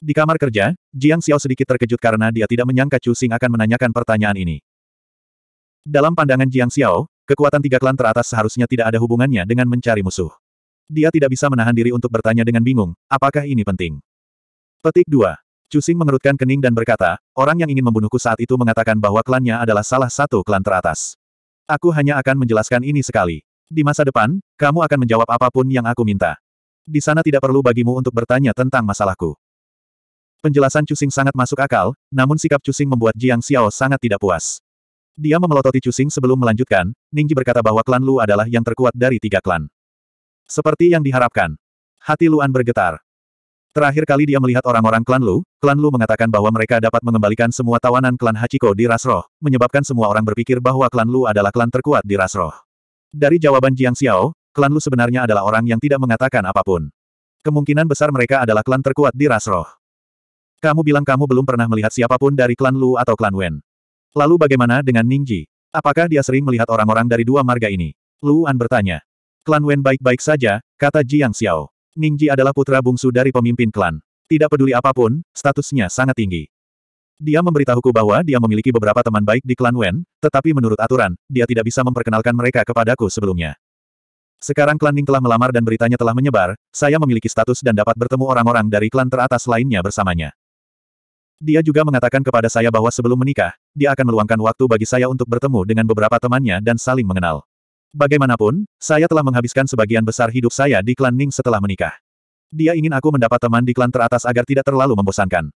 Di kamar kerja, Jiang Xiao sedikit terkejut karena dia tidak menyangka Chu Xing akan menanyakan pertanyaan ini. Dalam pandangan Jiang Xiao, kekuatan tiga klan teratas seharusnya tidak ada hubungannya dengan mencari musuh. Dia tidak bisa menahan diri untuk bertanya dengan bingung, apakah ini penting? Petik 2. Chu Xing mengerutkan kening dan berkata, orang yang ingin membunuhku saat itu mengatakan bahwa klannya adalah salah satu klan teratas. Aku hanya akan menjelaskan ini sekali. Di masa depan, kamu akan menjawab apapun yang aku minta. Di sana tidak perlu bagimu untuk bertanya tentang masalahku. Penjelasan Cusing sangat masuk akal, namun sikap Cusing membuat Jiang Xiao sangat tidak puas. Dia memelototi Cusing sebelum melanjutkan, Ningji berkata bahwa klan Lu adalah yang terkuat dari tiga klan. Seperti yang diharapkan. Hati Luan bergetar. Terakhir kali dia melihat orang-orang klan Lu, klan Lu mengatakan bahwa mereka dapat mengembalikan semua tawanan klan Hachiko di Rasroh, menyebabkan semua orang berpikir bahwa klan Lu adalah klan terkuat di Rasroh. Dari jawaban Jiang Xiao, klan Lu sebenarnya adalah orang yang tidak mengatakan apapun. Kemungkinan besar mereka adalah klan terkuat di Rasroh. Kamu bilang kamu belum pernah melihat siapapun dari klan Lu atau klan Wen. Lalu bagaimana dengan Ningji? Apakah dia sering melihat orang-orang dari dua marga ini? Lu An bertanya. Klan Wen baik-baik saja, kata Jiang Xiao. Ningji adalah putra bungsu dari pemimpin klan. Tidak peduli apapun, statusnya sangat tinggi. Dia memberitahuku bahwa dia memiliki beberapa teman baik di klan Wen, tetapi menurut aturan, dia tidak bisa memperkenalkan mereka kepadaku sebelumnya. Sekarang klan Ning telah melamar dan beritanya telah menyebar, saya memiliki status dan dapat bertemu orang-orang dari klan teratas lainnya bersamanya. Dia juga mengatakan kepada saya bahwa sebelum menikah, dia akan meluangkan waktu bagi saya untuk bertemu dengan beberapa temannya dan saling mengenal. Bagaimanapun, saya telah menghabiskan sebagian besar hidup saya di klan Ning setelah menikah. Dia ingin aku mendapat teman di klan teratas agar tidak terlalu membosankan.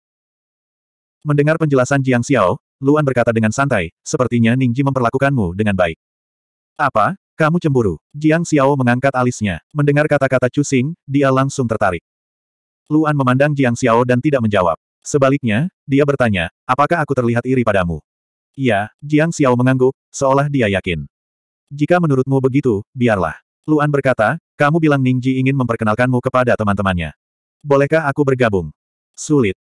Mendengar penjelasan Jiang Xiao, Luan berkata dengan santai, sepertinya Ning Ningji memperlakukanmu dengan baik. Apa? Kamu cemburu? Jiang Xiao mengangkat alisnya. Mendengar kata-kata Chu dia langsung tertarik. Luan memandang Jiang Xiao dan tidak menjawab. Sebaliknya, dia bertanya, apakah aku terlihat iri padamu? Ya, Jiang Xiao mengangguk, seolah dia yakin. Jika menurutmu begitu, biarlah. Luan berkata, kamu bilang Ningji ingin memperkenalkanmu kepada teman-temannya. Bolehkah aku bergabung? Sulit.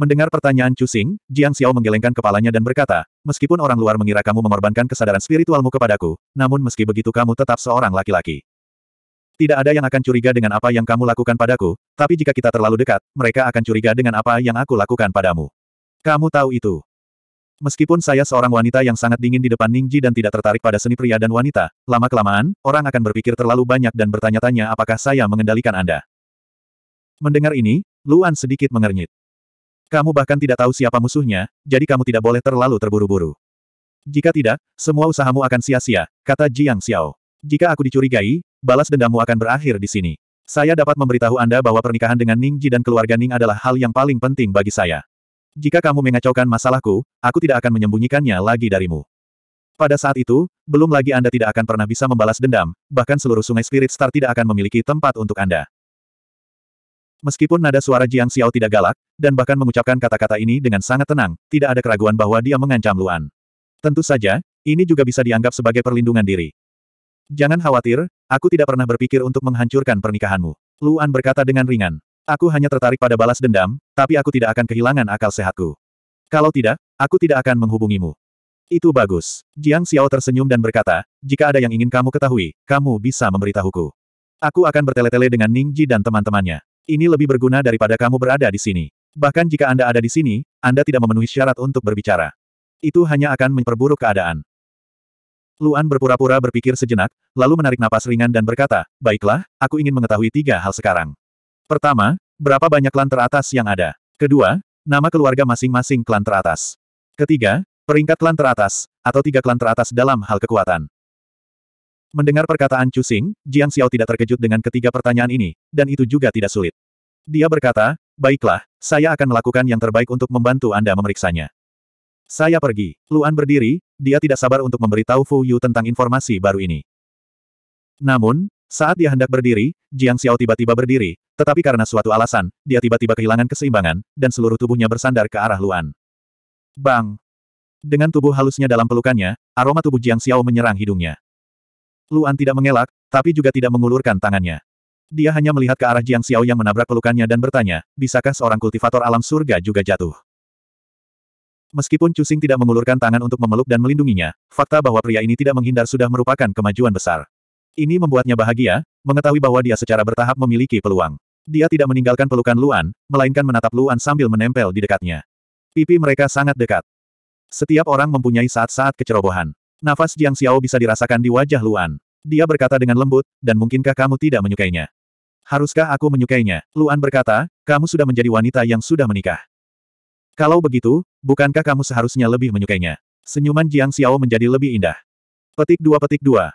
Mendengar pertanyaan Cusing, Jiang Xiao menggelengkan kepalanya dan berkata, meskipun orang luar mengira kamu mengorbankan kesadaran spiritualmu kepadaku, namun meski begitu kamu tetap seorang laki-laki. Tidak ada yang akan curiga dengan apa yang kamu lakukan padaku, tapi jika kita terlalu dekat, mereka akan curiga dengan apa yang aku lakukan padamu. Kamu tahu itu. Meskipun saya seorang wanita yang sangat dingin di depan Ningji dan tidak tertarik pada seni pria dan wanita, lama-kelamaan, orang akan berpikir terlalu banyak dan bertanya-tanya apakah saya mengendalikan Anda. Mendengar ini, Luan sedikit mengernyit. Kamu bahkan tidak tahu siapa musuhnya, jadi kamu tidak boleh terlalu terburu-buru. Jika tidak, semua usahamu akan sia-sia, kata Jiang Xiao. Jika aku dicurigai, Balas dendammu akan berakhir di sini. Saya dapat memberitahu Anda bahwa pernikahan dengan Ning Ji dan keluarga Ning adalah hal yang paling penting bagi saya. Jika kamu mengacaukan masalahku, aku tidak akan menyembunyikannya lagi darimu. Pada saat itu, belum lagi Anda tidak akan pernah bisa membalas dendam, bahkan seluruh sungai Spirit Star tidak akan memiliki tempat untuk Anda. Meskipun nada suara Jiang Xiao tidak galak, dan bahkan mengucapkan kata-kata ini dengan sangat tenang, tidak ada keraguan bahwa dia mengancam Luan. Tentu saja, ini juga bisa dianggap sebagai perlindungan diri. Jangan khawatir, aku tidak pernah berpikir untuk menghancurkan pernikahanmu. Luan berkata dengan ringan. Aku hanya tertarik pada balas dendam, tapi aku tidak akan kehilangan akal sehatku. Kalau tidak, aku tidak akan menghubungimu. Itu bagus. Jiang Xiao tersenyum dan berkata, jika ada yang ingin kamu ketahui, kamu bisa memberitahuku. Aku akan bertele-tele dengan Ning Ji dan teman-temannya. Ini lebih berguna daripada kamu berada di sini. Bahkan jika Anda ada di sini, Anda tidak memenuhi syarat untuk berbicara. Itu hanya akan memperburuk keadaan. Luan berpura-pura berpikir sejenak, lalu menarik napas ringan dan berkata, Baiklah, aku ingin mengetahui tiga hal sekarang. Pertama, berapa banyak klan teratas yang ada? Kedua, nama keluarga masing-masing klan teratas. Ketiga, peringkat klan teratas, atau tiga klan teratas dalam hal kekuatan. Mendengar perkataan Cusing, Jiang Xiao tidak terkejut dengan ketiga pertanyaan ini, dan itu juga tidak sulit. Dia berkata, Baiklah, saya akan melakukan yang terbaik untuk membantu Anda memeriksanya. Saya pergi. Luan berdiri, dia tidak sabar untuk memberitahu Fu Yu tentang informasi baru ini. Namun, saat dia hendak berdiri, Jiang Xiao tiba-tiba berdiri, tetapi karena suatu alasan, dia tiba-tiba kehilangan keseimbangan, dan seluruh tubuhnya bersandar ke arah Luan. Bang! Dengan tubuh halusnya dalam pelukannya, aroma tubuh Jiang Xiao menyerang hidungnya. Luan tidak mengelak, tapi juga tidak mengulurkan tangannya. Dia hanya melihat ke arah Jiang Xiao yang menabrak pelukannya dan bertanya, bisakah seorang kultivator alam surga juga jatuh? Meskipun Cusing tidak mengulurkan tangan untuk memeluk dan melindunginya, fakta bahwa pria ini tidak menghindar sudah merupakan kemajuan besar. Ini membuatnya bahagia, mengetahui bahwa dia secara bertahap memiliki peluang. Dia tidak meninggalkan pelukan Luan, melainkan menatap Luan sambil menempel di dekatnya. Pipi mereka sangat dekat. Setiap orang mempunyai saat-saat kecerobohan. Nafas Jiang Xiao bisa dirasakan di wajah Luan. Dia berkata dengan lembut, dan mungkinkah kamu tidak menyukainya? Haruskah aku menyukainya? Luan berkata, kamu sudah menjadi wanita yang sudah menikah. Kalau begitu, bukankah kamu seharusnya lebih menyukainya? Senyuman Jiang Xiao menjadi lebih indah. Petik dua petik dua.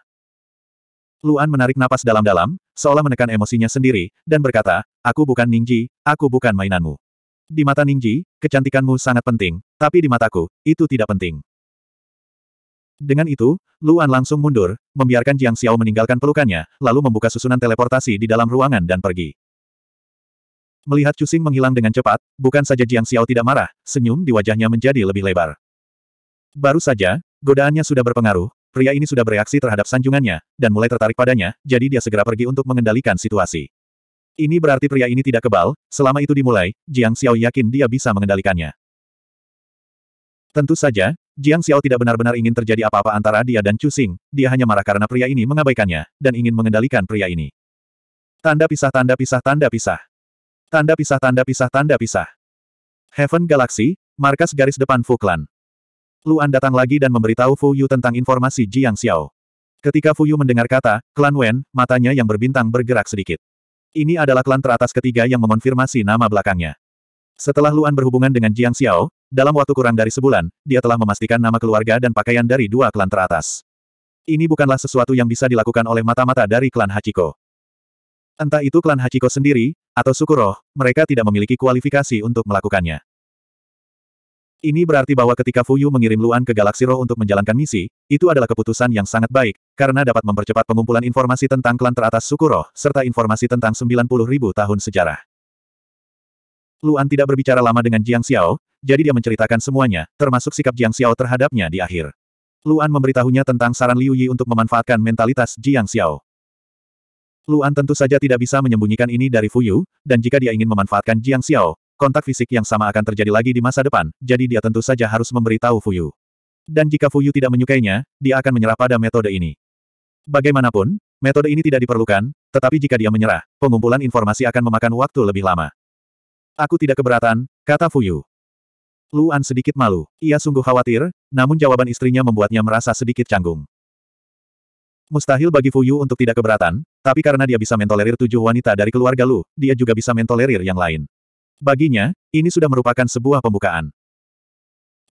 Luan menarik napas dalam-dalam, seolah menekan emosinya sendiri, dan berkata, Aku bukan Ningji, aku bukan mainanmu. Di mata Ningji, kecantikanmu sangat penting, tapi di mataku, itu tidak penting. Dengan itu, Luan langsung mundur, membiarkan Jiang Xiao meninggalkan pelukannya, lalu membuka susunan teleportasi di dalam ruangan dan pergi. Melihat Cusing menghilang dengan cepat, bukan saja Jiang Xiao tidak marah, senyum di wajahnya menjadi lebih lebar. Baru saja, godaannya sudah berpengaruh, pria ini sudah bereaksi terhadap sanjungannya, dan mulai tertarik padanya, jadi dia segera pergi untuk mengendalikan situasi. Ini berarti pria ini tidak kebal, selama itu dimulai, Jiang Xiao yakin dia bisa mengendalikannya. Tentu saja, Jiang Xiao tidak benar-benar ingin terjadi apa-apa antara dia dan Cusing, dia hanya marah karena pria ini mengabaikannya, dan ingin mengendalikan pria ini. Tanda pisah tanda pisah tanda pisah. Tanda pisah tanda pisah tanda pisah. Heaven Galaxy, markas garis depan Fu Clan. Luan datang lagi dan memberitahu Fu Yu tentang informasi Jiang Xiao. Ketika Fu Yu mendengar kata, klan Wen, matanya yang berbintang bergerak sedikit. Ini adalah klan teratas ketiga yang mengonfirmasi nama belakangnya. Setelah Luan berhubungan dengan Jiang Xiao, dalam waktu kurang dari sebulan, dia telah memastikan nama keluarga dan pakaian dari dua klan teratas. Ini bukanlah sesuatu yang bisa dilakukan oleh mata-mata dari klan Hachiko. Entah itu klan Hachiko sendiri, atau suku roh, mereka tidak memiliki kualifikasi untuk melakukannya. Ini berarti bahwa ketika Fuyu mengirim Luan ke Galaksi Roh untuk menjalankan misi, itu adalah keputusan yang sangat baik, karena dapat mempercepat pengumpulan informasi tentang klan teratas suku roh, serta informasi tentang 90 ribu tahun sejarah. Luan tidak berbicara lama dengan Jiang Xiao, jadi dia menceritakan semuanya, termasuk sikap Jiang Xiao terhadapnya di akhir. Luan memberitahunya tentang saran Liu Yi untuk memanfaatkan mentalitas Jiang Xiao. Luan tentu saja tidak bisa menyembunyikan ini dari Fuyu, dan jika dia ingin memanfaatkan Jiang Xiao, kontak fisik yang sama akan terjadi lagi di masa depan, jadi dia tentu saja harus memberitahu Fuyu. Dan jika Fuyu tidak menyukainya, dia akan menyerah pada metode ini. Bagaimanapun, metode ini tidak diperlukan, tetapi jika dia menyerah, pengumpulan informasi akan memakan waktu lebih lama. Aku tidak keberatan, kata Fuyu. Luan sedikit malu. Ia sungguh khawatir, namun jawaban istrinya membuatnya merasa sedikit canggung. Mustahil bagi Fu Yu untuk tidak keberatan, tapi karena dia bisa mentolerir tujuh wanita dari keluarga Lu, dia juga bisa mentolerir yang lain. Baginya, ini sudah merupakan sebuah pembukaan.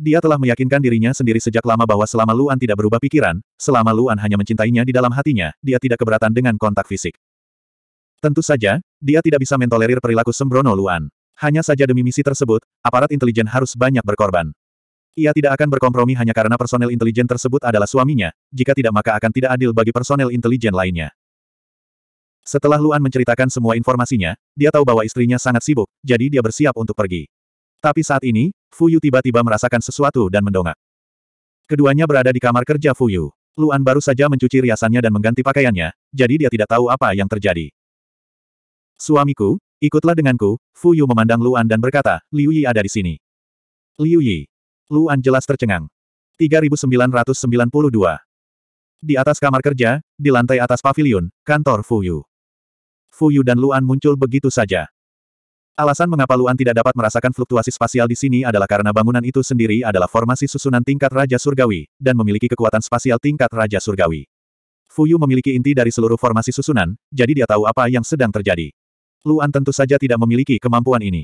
Dia telah meyakinkan dirinya sendiri sejak lama bahwa selama Luan tidak berubah pikiran, selama Luan hanya mencintainya di dalam hatinya, dia tidak keberatan dengan kontak fisik. Tentu saja, dia tidak bisa mentolerir perilaku sembrono Luan. Hanya saja demi misi tersebut, aparat intelijen harus banyak berkorban. Ia tidak akan berkompromi hanya karena personel intelijen tersebut adalah suaminya, jika tidak maka akan tidak adil bagi personel intelijen lainnya. Setelah Luan menceritakan semua informasinya, dia tahu bahwa istrinya sangat sibuk, jadi dia bersiap untuk pergi. Tapi saat ini, Fu Yu tiba-tiba merasakan sesuatu dan mendongak. Keduanya berada di kamar kerja Fu Fuyu. Luan baru saja mencuci riasannya dan mengganti pakaiannya, jadi dia tidak tahu apa yang terjadi. Suamiku, ikutlah denganku, Fu Yu memandang Luan dan berkata, Liu Yi ada di sini. Liu Yi, Luan jelas tercengang. 3992. Di atas kamar kerja, di lantai atas pavilion, kantor Fuyu. Fuyu dan Luan muncul begitu saja. Alasan mengapa Luan tidak dapat merasakan fluktuasi spasial di sini adalah karena bangunan itu sendiri adalah formasi susunan tingkat Raja Surgawi, dan memiliki kekuatan spasial tingkat Raja Surgawi. Fuyu memiliki inti dari seluruh formasi susunan, jadi dia tahu apa yang sedang terjadi. Luan tentu saja tidak memiliki kemampuan ini.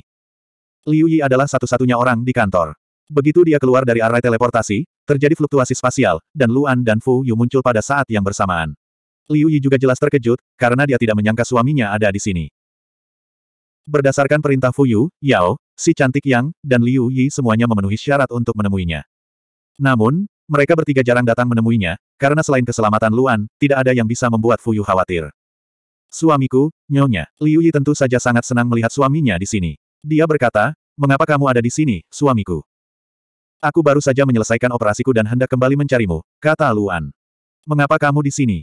Liu Yi adalah satu-satunya orang di kantor. Begitu dia keluar dari arai teleportasi, terjadi fluktuasi spasial, dan Luan dan Fu Yu muncul pada saat yang bersamaan. Liu Yi juga jelas terkejut, karena dia tidak menyangka suaminya ada di sini. Berdasarkan perintah Fu Yu, Yao, si cantik Yang, dan Liu Yi semuanya memenuhi syarat untuk menemuinya. Namun, mereka bertiga jarang datang menemuinya, karena selain keselamatan Luan, tidak ada yang bisa membuat Fu Yu khawatir. Suamiku, nyonya, Liu Yi tentu saja sangat senang melihat suaminya di sini. Dia berkata, mengapa kamu ada di sini, suamiku? Aku baru saja menyelesaikan operasiku dan hendak kembali mencarimu, kata Luan. Mengapa kamu di sini?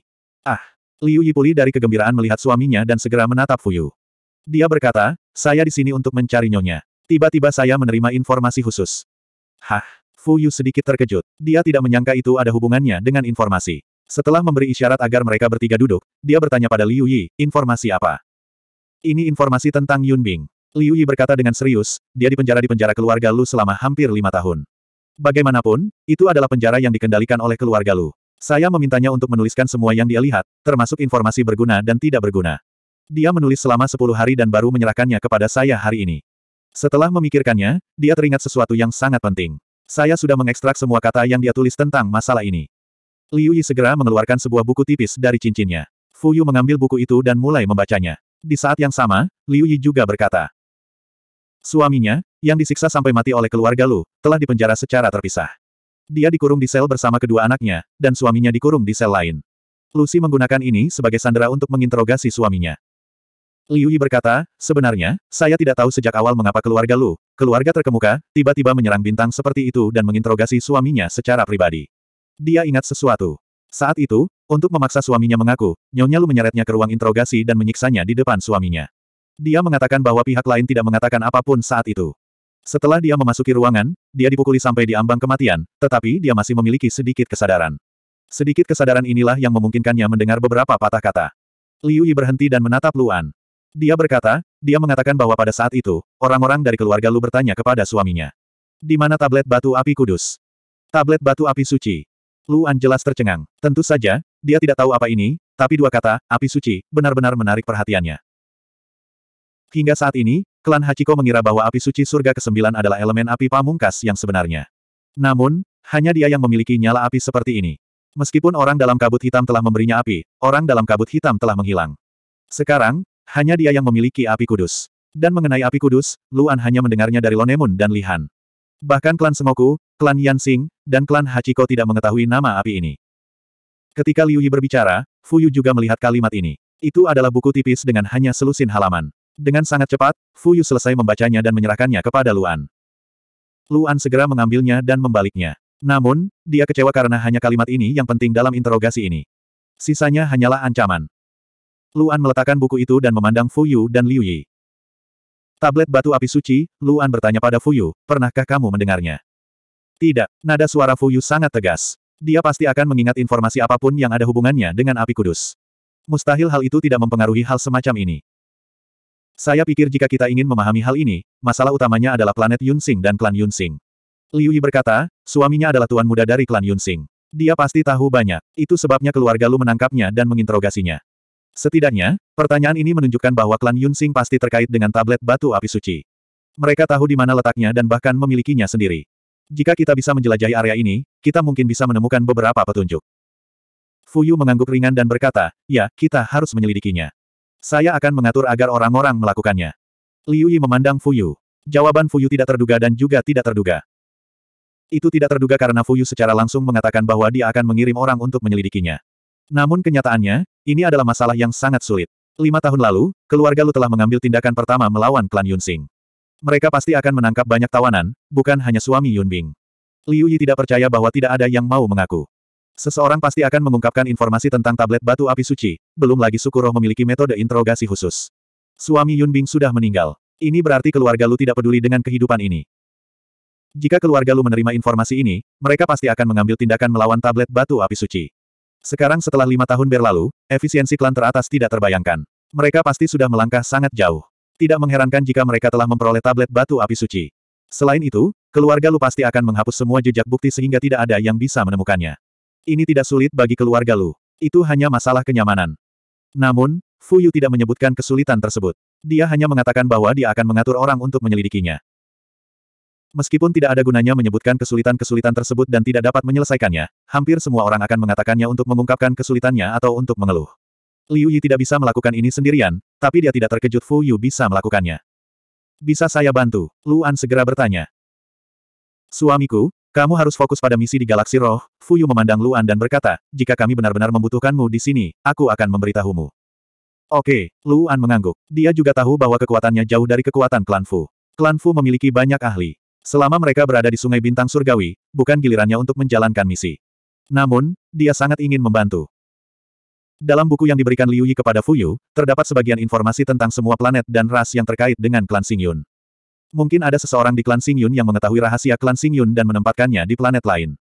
Ah, Liu Yipuli dari kegembiraan melihat suaminya dan segera menatap Fuyu. Dia berkata, saya di sini untuk mencari nyonya. Tiba-tiba saya menerima informasi khusus. Hah, Fuyu sedikit terkejut. Dia tidak menyangka itu ada hubungannya dengan informasi. Setelah memberi isyarat agar mereka bertiga duduk, dia bertanya pada Liu Yi, informasi apa? Ini informasi tentang Yun Bing. Liu Yi berkata dengan serius, dia dipenjara di penjara keluarga Lu selama hampir lima tahun. Bagaimanapun, itu adalah penjara yang dikendalikan oleh keluarga Lu. Saya memintanya untuk menuliskan semua yang dia lihat, termasuk informasi berguna dan tidak berguna. Dia menulis selama sepuluh hari dan baru menyerahkannya kepada saya hari ini. Setelah memikirkannya, dia teringat sesuatu yang sangat penting. Saya sudah mengekstrak semua kata yang dia tulis tentang masalah ini. Liu Yi segera mengeluarkan sebuah buku tipis dari cincinnya. Fu Yu mengambil buku itu dan mulai membacanya. Di saat yang sama, Liu Yi juga berkata. Suaminya, yang disiksa sampai mati oleh keluarga Lu, telah dipenjara secara terpisah. Dia dikurung di sel bersama kedua anaknya, dan suaminya dikurung di sel lain. Lucy menggunakan ini sebagai sandera untuk menginterogasi suaminya. Liu Yi berkata, sebenarnya, saya tidak tahu sejak awal mengapa keluarga Lu, keluarga terkemuka, tiba-tiba menyerang bintang seperti itu dan menginterogasi suaminya secara pribadi. Dia ingat sesuatu. Saat itu, untuk memaksa suaminya mengaku, Nyonya Lu menyeretnya ke ruang interogasi dan menyiksanya di depan suaminya. Dia mengatakan bahwa pihak lain tidak mengatakan apapun saat itu. Setelah dia memasuki ruangan, dia dipukuli sampai di ambang kematian, tetapi dia masih memiliki sedikit kesadaran. Sedikit kesadaran inilah yang memungkinkannya mendengar beberapa patah kata. Liu Yi berhenti dan menatap Luan. Dia berkata, dia mengatakan bahwa pada saat itu, orang-orang dari keluarga Lu bertanya kepada suaminya. Di mana tablet batu api kudus? Tablet batu api suci. Luan jelas tercengang. Tentu saja, dia tidak tahu apa ini, tapi dua kata, api suci, benar-benar menarik perhatiannya. Hingga saat ini, klan Hachiko mengira bahwa api suci surga ke-9 adalah elemen api pamungkas yang sebenarnya. Namun, hanya dia yang memiliki nyala api seperti ini. Meskipun orang dalam kabut hitam telah memberinya api, orang dalam kabut hitam telah menghilang. Sekarang, hanya dia yang memiliki api kudus. Dan mengenai api kudus, Luan hanya mendengarnya dari Lonemun dan Lihan. Bahkan klan Semoku, klan Yansing, dan klan Hachiko tidak mengetahui nama api ini. Ketika Liu Yi berbicara, Fuyu juga melihat kalimat ini. Itu adalah buku tipis dengan hanya selusin halaman. Dengan sangat cepat, Fu Yu selesai membacanya dan menyerahkannya kepada Luan. Luan segera mengambilnya dan membaliknya. Namun, dia kecewa karena hanya kalimat ini yang penting dalam interogasi ini. Sisanya hanyalah ancaman. Luan meletakkan buku itu dan memandang Fu Yu dan Liu Yi. Tablet batu api suci, Luan bertanya pada Fu Yu, pernahkah kamu mendengarnya? Tidak, nada suara Fu Yu sangat tegas. Dia pasti akan mengingat informasi apapun yang ada hubungannya dengan api kudus. Mustahil hal itu tidak mempengaruhi hal semacam ini. Saya pikir jika kita ingin memahami hal ini, masalah utamanya adalah planet Yunxing dan klan Yunxing. Liu Yi berkata, suaminya adalah tuan muda dari klan Yunxing. Dia pasti tahu banyak. Itu sebabnya keluarga Lu menangkapnya dan menginterogasinya. Setidaknya, pertanyaan ini menunjukkan bahwa klan Yunxing pasti terkait dengan tablet batu api suci. Mereka tahu di mana letaknya dan bahkan memilikinya sendiri. Jika kita bisa menjelajahi area ini, kita mungkin bisa menemukan beberapa petunjuk. Fuyu mengangguk ringan dan berkata, ya, kita harus menyelidikinya. Saya akan mengatur agar orang-orang melakukannya. Liu Yi memandang Fuyu. Jawaban Fuyu tidak terduga dan juga tidak terduga. Itu tidak terduga karena Fuyu secara langsung mengatakan bahwa dia akan mengirim orang untuk menyelidikinya. Namun kenyataannya, ini adalah masalah yang sangat sulit. Lima tahun lalu, keluarga Lu telah mengambil tindakan pertama melawan klan Yunxing. Mereka pasti akan menangkap banyak tawanan, bukan hanya suami Yunbing. Liu Yi tidak percaya bahwa tidak ada yang mau mengaku. Seseorang pasti akan mengungkapkan informasi tentang tablet batu api suci, belum lagi suku roh memiliki metode interogasi khusus. Suami Yun Bing sudah meninggal. Ini berarti keluarga Lu tidak peduli dengan kehidupan ini. Jika keluarga Lu menerima informasi ini, mereka pasti akan mengambil tindakan melawan tablet batu api suci. Sekarang setelah lima tahun berlalu, efisiensi klan teratas tidak terbayangkan. Mereka pasti sudah melangkah sangat jauh. Tidak mengherankan jika mereka telah memperoleh tablet batu api suci. Selain itu, keluarga Lu pasti akan menghapus semua jejak bukti sehingga tidak ada yang bisa menemukannya. Ini tidak sulit bagi keluarga Lu. Itu hanya masalah kenyamanan. Namun, Fu Yu tidak menyebutkan kesulitan tersebut. Dia hanya mengatakan bahwa dia akan mengatur orang untuk menyelidikinya. Meskipun tidak ada gunanya menyebutkan kesulitan-kesulitan tersebut dan tidak dapat menyelesaikannya, hampir semua orang akan mengatakannya untuk mengungkapkan kesulitannya atau untuk mengeluh. Liu Yi tidak bisa melakukan ini sendirian, tapi dia tidak terkejut Fu Yu bisa melakukannya. Bisa saya bantu? Luan segera bertanya. Suamiku, kamu harus fokus pada misi di galaksi roh, Fuyu memandang Luan dan berkata, jika kami benar-benar membutuhkanmu di sini, aku akan memberitahumu. Oke, Luan mengangguk. Dia juga tahu bahwa kekuatannya jauh dari kekuatan klan Fu. Klan Fu memiliki banyak ahli. Selama mereka berada di Sungai Bintang Surgawi, bukan gilirannya untuk menjalankan misi. Namun, dia sangat ingin membantu. Dalam buku yang diberikan Liu Yi kepada Fuyu, terdapat sebagian informasi tentang semua planet dan ras yang terkait dengan klan Xingyun. Mungkin ada seseorang di klan Xingyun yang mengetahui rahasia klan Xingyun dan menempatkannya di planet lain.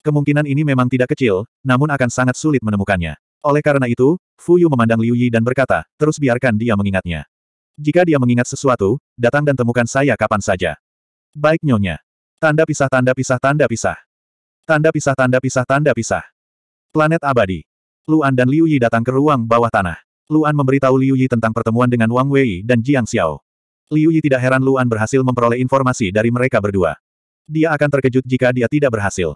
Kemungkinan ini memang tidak kecil, namun akan sangat sulit menemukannya. Oleh karena itu, Fu Yu memandang Liu Yi dan berkata, terus biarkan dia mengingatnya. Jika dia mengingat sesuatu, datang dan temukan saya kapan saja. Baik nyonya. Tanda pisah tanda pisah tanda pisah. Tanda pisah tanda pisah tanda pisah. Planet abadi. Luan dan Liu Yi datang ke ruang bawah tanah. Luan memberitahu Liu Yi tentang pertemuan dengan Wang Wei dan Jiang Xiao. Liu Yi tidak heran Luan berhasil memperoleh informasi dari mereka berdua. Dia akan terkejut jika dia tidak berhasil.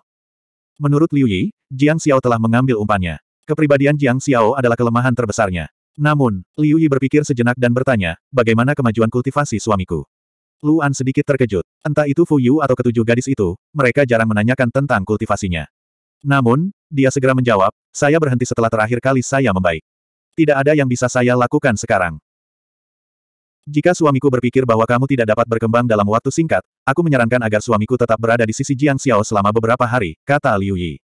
Menurut Liu Yi, Jiang Xiao telah mengambil umpannya. Kepribadian Jiang Xiao adalah kelemahan terbesarnya. Namun, Liu Yi berpikir sejenak dan bertanya, bagaimana kemajuan kultivasi suamiku? Luan sedikit terkejut. Entah itu Fu Yu atau ketujuh gadis itu, mereka jarang menanyakan tentang kultivasinya. Namun, dia segera menjawab, saya berhenti setelah terakhir kali saya membaik. Tidak ada yang bisa saya lakukan sekarang. Jika suamiku berpikir bahwa kamu tidak dapat berkembang dalam waktu singkat, aku menyarankan agar suamiku tetap berada di sisi Jiang Xiao selama beberapa hari, kata Liu Yi.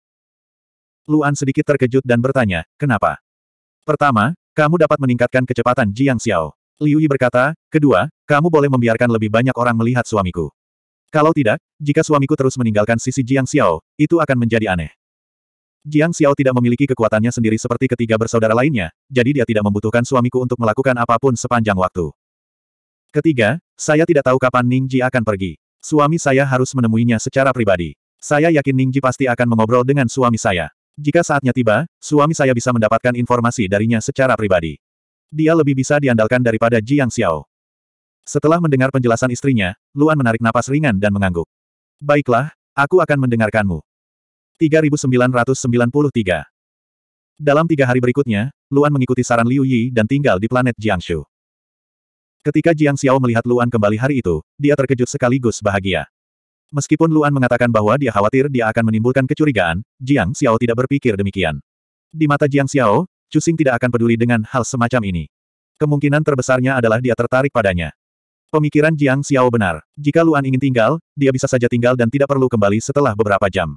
Luan sedikit terkejut dan bertanya, kenapa? Pertama, kamu dapat meningkatkan kecepatan Jiang Xiao. Liu Yi berkata, kedua, kamu boleh membiarkan lebih banyak orang melihat suamiku. Kalau tidak, jika suamiku terus meninggalkan sisi Jiang Xiao, itu akan menjadi aneh. Jiang Xiao tidak memiliki kekuatannya sendiri seperti ketiga bersaudara lainnya, jadi dia tidak membutuhkan suamiku untuk melakukan apapun sepanjang waktu. Ketiga, saya tidak tahu kapan Ningji akan pergi. Suami saya harus menemuinya secara pribadi. Saya yakin Ningji pasti akan mengobrol dengan suami saya. Jika saatnya tiba, suami saya bisa mendapatkan informasi darinya secara pribadi. Dia lebih bisa diandalkan daripada Jiang Xiao. Setelah mendengar penjelasan istrinya, Luan menarik napas ringan dan mengangguk. Baiklah, aku akan mendengarkanmu. 3993 Dalam tiga hari berikutnya, Luan mengikuti saran Liu Yi dan tinggal di planet Jiangshu. Ketika Jiang Xiao melihat Luan kembali hari itu, dia terkejut sekaligus bahagia. Meskipun Luan mengatakan bahwa dia khawatir dia akan menimbulkan kecurigaan, Jiang Xiao tidak berpikir demikian. Di mata Jiang Xiao, Cusing tidak akan peduli dengan hal semacam ini. Kemungkinan terbesarnya adalah dia tertarik padanya. Pemikiran Jiang Xiao benar. Jika Luan ingin tinggal, dia bisa saja tinggal dan tidak perlu kembali setelah beberapa jam.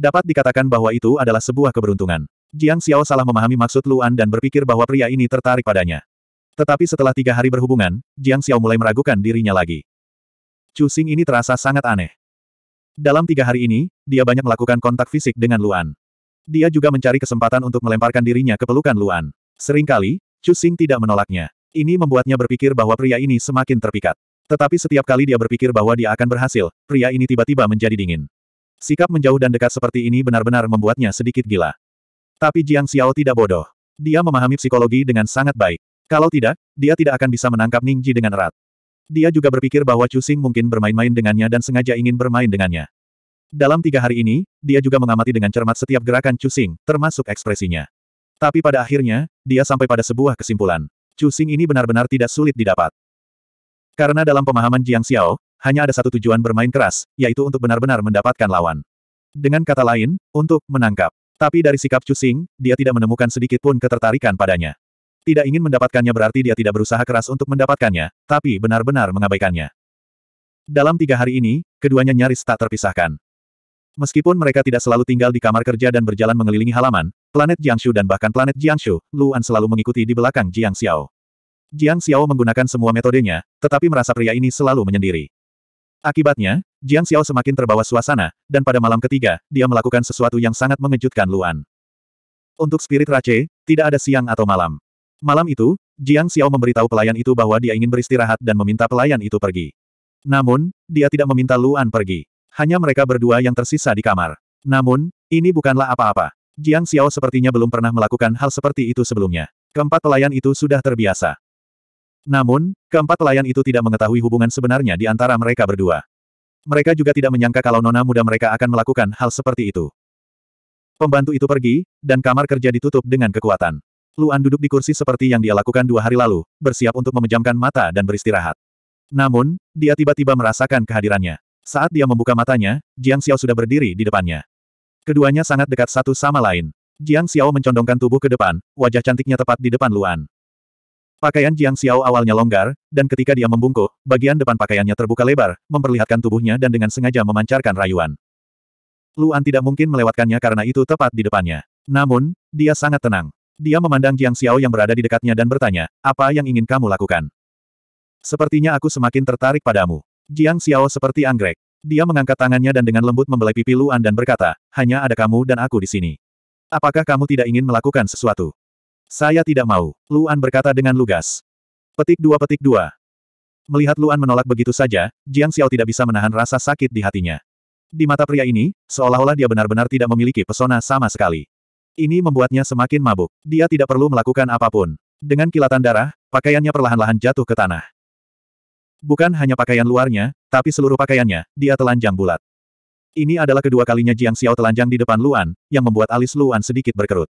Dapat dikatakan bahwa itu adalah sebuah keberuntungan. Jiang Xiao salah memahami maksud Luan dan berpikir bahwa pria ini tertarik padanya. Tetapi setelah tiga hari berhubungan, Jiang Xiao mulai meragukan dirinya lagi. Chu Xing ini terasa sangat aneh. Dalam tiga hari ini, dia banyak melakukan kontak fisik dengan Luan. Dia juga mencari kesempatan untuk melemparkan dirinya ke pelukan Luan. Seringkali, Chu Xing tidak menolaknya. Ini membuatnya berpikir bahwa pria ini semakin terpikat. Tetapi setiap kali dia berpikir bahwa dia akan berhasil, pria ini tiba-tiba menjadi dingin. Sikap menjauh dan dekat seperti ini benar-benar membuatnya sedikit gila. Tapi Jiang Xiao tidak bodoh. Dia memahami psikologi dengan sangat baik. Kalau tidak, dia tidak akan bisa menangkap Ning Ji dengan erat. Dia juga berpikir bahwa Chu Xing mungkin bermain-main dengannya dan sengaja ingin bermain dengannya. Dalam tiga hari ini, dia juga mengamati dengan cermat setiap gerakan Chu Xing, termasuk ekspresinya. Tapi pada akhirnya, dia sampai pada sebuah kesimpulan. Chu Xing ini benar-benar tidak sulit didapat. Karena dalam pemahaman Jiang Xiao, hanya ada satu tujuan bermain keras, yaitu untuk benar-benar mendapatkan lawan. Dengan kata lain, untuk menangkap. Tapi dari sikap Chu Xing, dia tidak menemukan sedikit pun ketertarikan padanya tidak ingin mendapatkannya berarti dia tidak berusaha keras untuk mendapatkannya, tapi benar-benar mengabaikannya. Dalam tiga hari ini, keduanya nyaris tak terpisahkan. Meskipun mereka tidak selalu tinggal di kamar kerja dan berjalan mengelilingi halaman, planet Jiangshu dan bahkan planet Jiangshu, Luan selalu mengikuti di belakang Jiang Xiao. Jiang Xiao menggunakan semua metodenya, tetapi merasa pria ini selalu menyendiri. Akibatnya, Jiang Xiao semakin terbawa suasana, dan pada malam ketiga, dia melakukan sesuatu yang sangat mengejutkan Luan. Untuk spirit Rache, tidak ada siang atau malam. Malam itu, Jiang Xiao memberitahu pelayan itu bahwa dia ingin beristirahat dan meminta pelayan itu pergi. Namun, dia tidak meminta Luan pergi. Hanya mereka berdua yang tersisa di kamar. Namun, ini bukanlah apa-apa. Jiang Xiao sepertinya belum pernah melakukan hal seperti itu sebelumnya. Keempat pelayan itu sudah terbiasa. Namun, keempat pelayan itu tidak mengetahui hubungan sebenarnya di antara mereka berdua. Mereka juga tidak menyangka kalau nona muda mereka akan melakukan hal seperti itu. Pembantu itu pergi, dan kamar kerja ditutup dengan kekuatan. Luan duduk di kursi seperti yang dia lakukan dua hari lalu, bersiap untuk memejamkan mata dan beristirahat. Namun, dia tiba-tiba merasakan kehadirannya. Saat dia membuka matanya, Jiang Xiao sudah berdiri di depannya. Keduanya sangat dekat satu sama lain. Jiang Xiao mencondongkan tubuh ke depan, wajah cantiknya tepat di depan Luan. Pakaian Jiang Xiao awalnya longgar, dan ketika dia membungkuk, bagian depan pakaiannya terbuka lebar, memperlihatkan tubuhnya dan dengan sengaja memancarkan rayuan. Luan tidak mungkin melewatkannya karena itu tepat di depannya. Namun, dia sangat tenang. Dia memandang Jiang Xiao yang berada di dekatnya dan bertanya, apa yang ingin kamu lakukan? Sepertinya aku semakin tertarik padamu. Jiang Xiao seperti anggrek. Dia mengangkat tangannya dan dengan lembut membelai pipi Luan dan berkata, hanya ada kamu dan aku di sini. Apakah kamu tidak ingin melakukan sesuatu? Saya tidak mau, Luan berkata dengan lugas. Petik dua petik dua. Melihat Luan menolak begitu saja, Jiang Xiao tidak bisa menahan rasa sakit di hatinya. Di mata pria ini, seolah-olah dia benar-benar tidak memiliki pesona sama sekali. Ini membuatnya semakin mabuk. Dia tidak perlu melakukan apapun. Dengan kilatan darah, pakaiannya perlahan-lahan jatuh ke tanah. Bukan hanya pakaian luarnya, tapi seluruh pakaiannya, dia telanjang bulat. Ini adalah kedua kalinya Jiang Xiao telanjang di depan Luan, yang membuat alis Luan sedikit berkerut.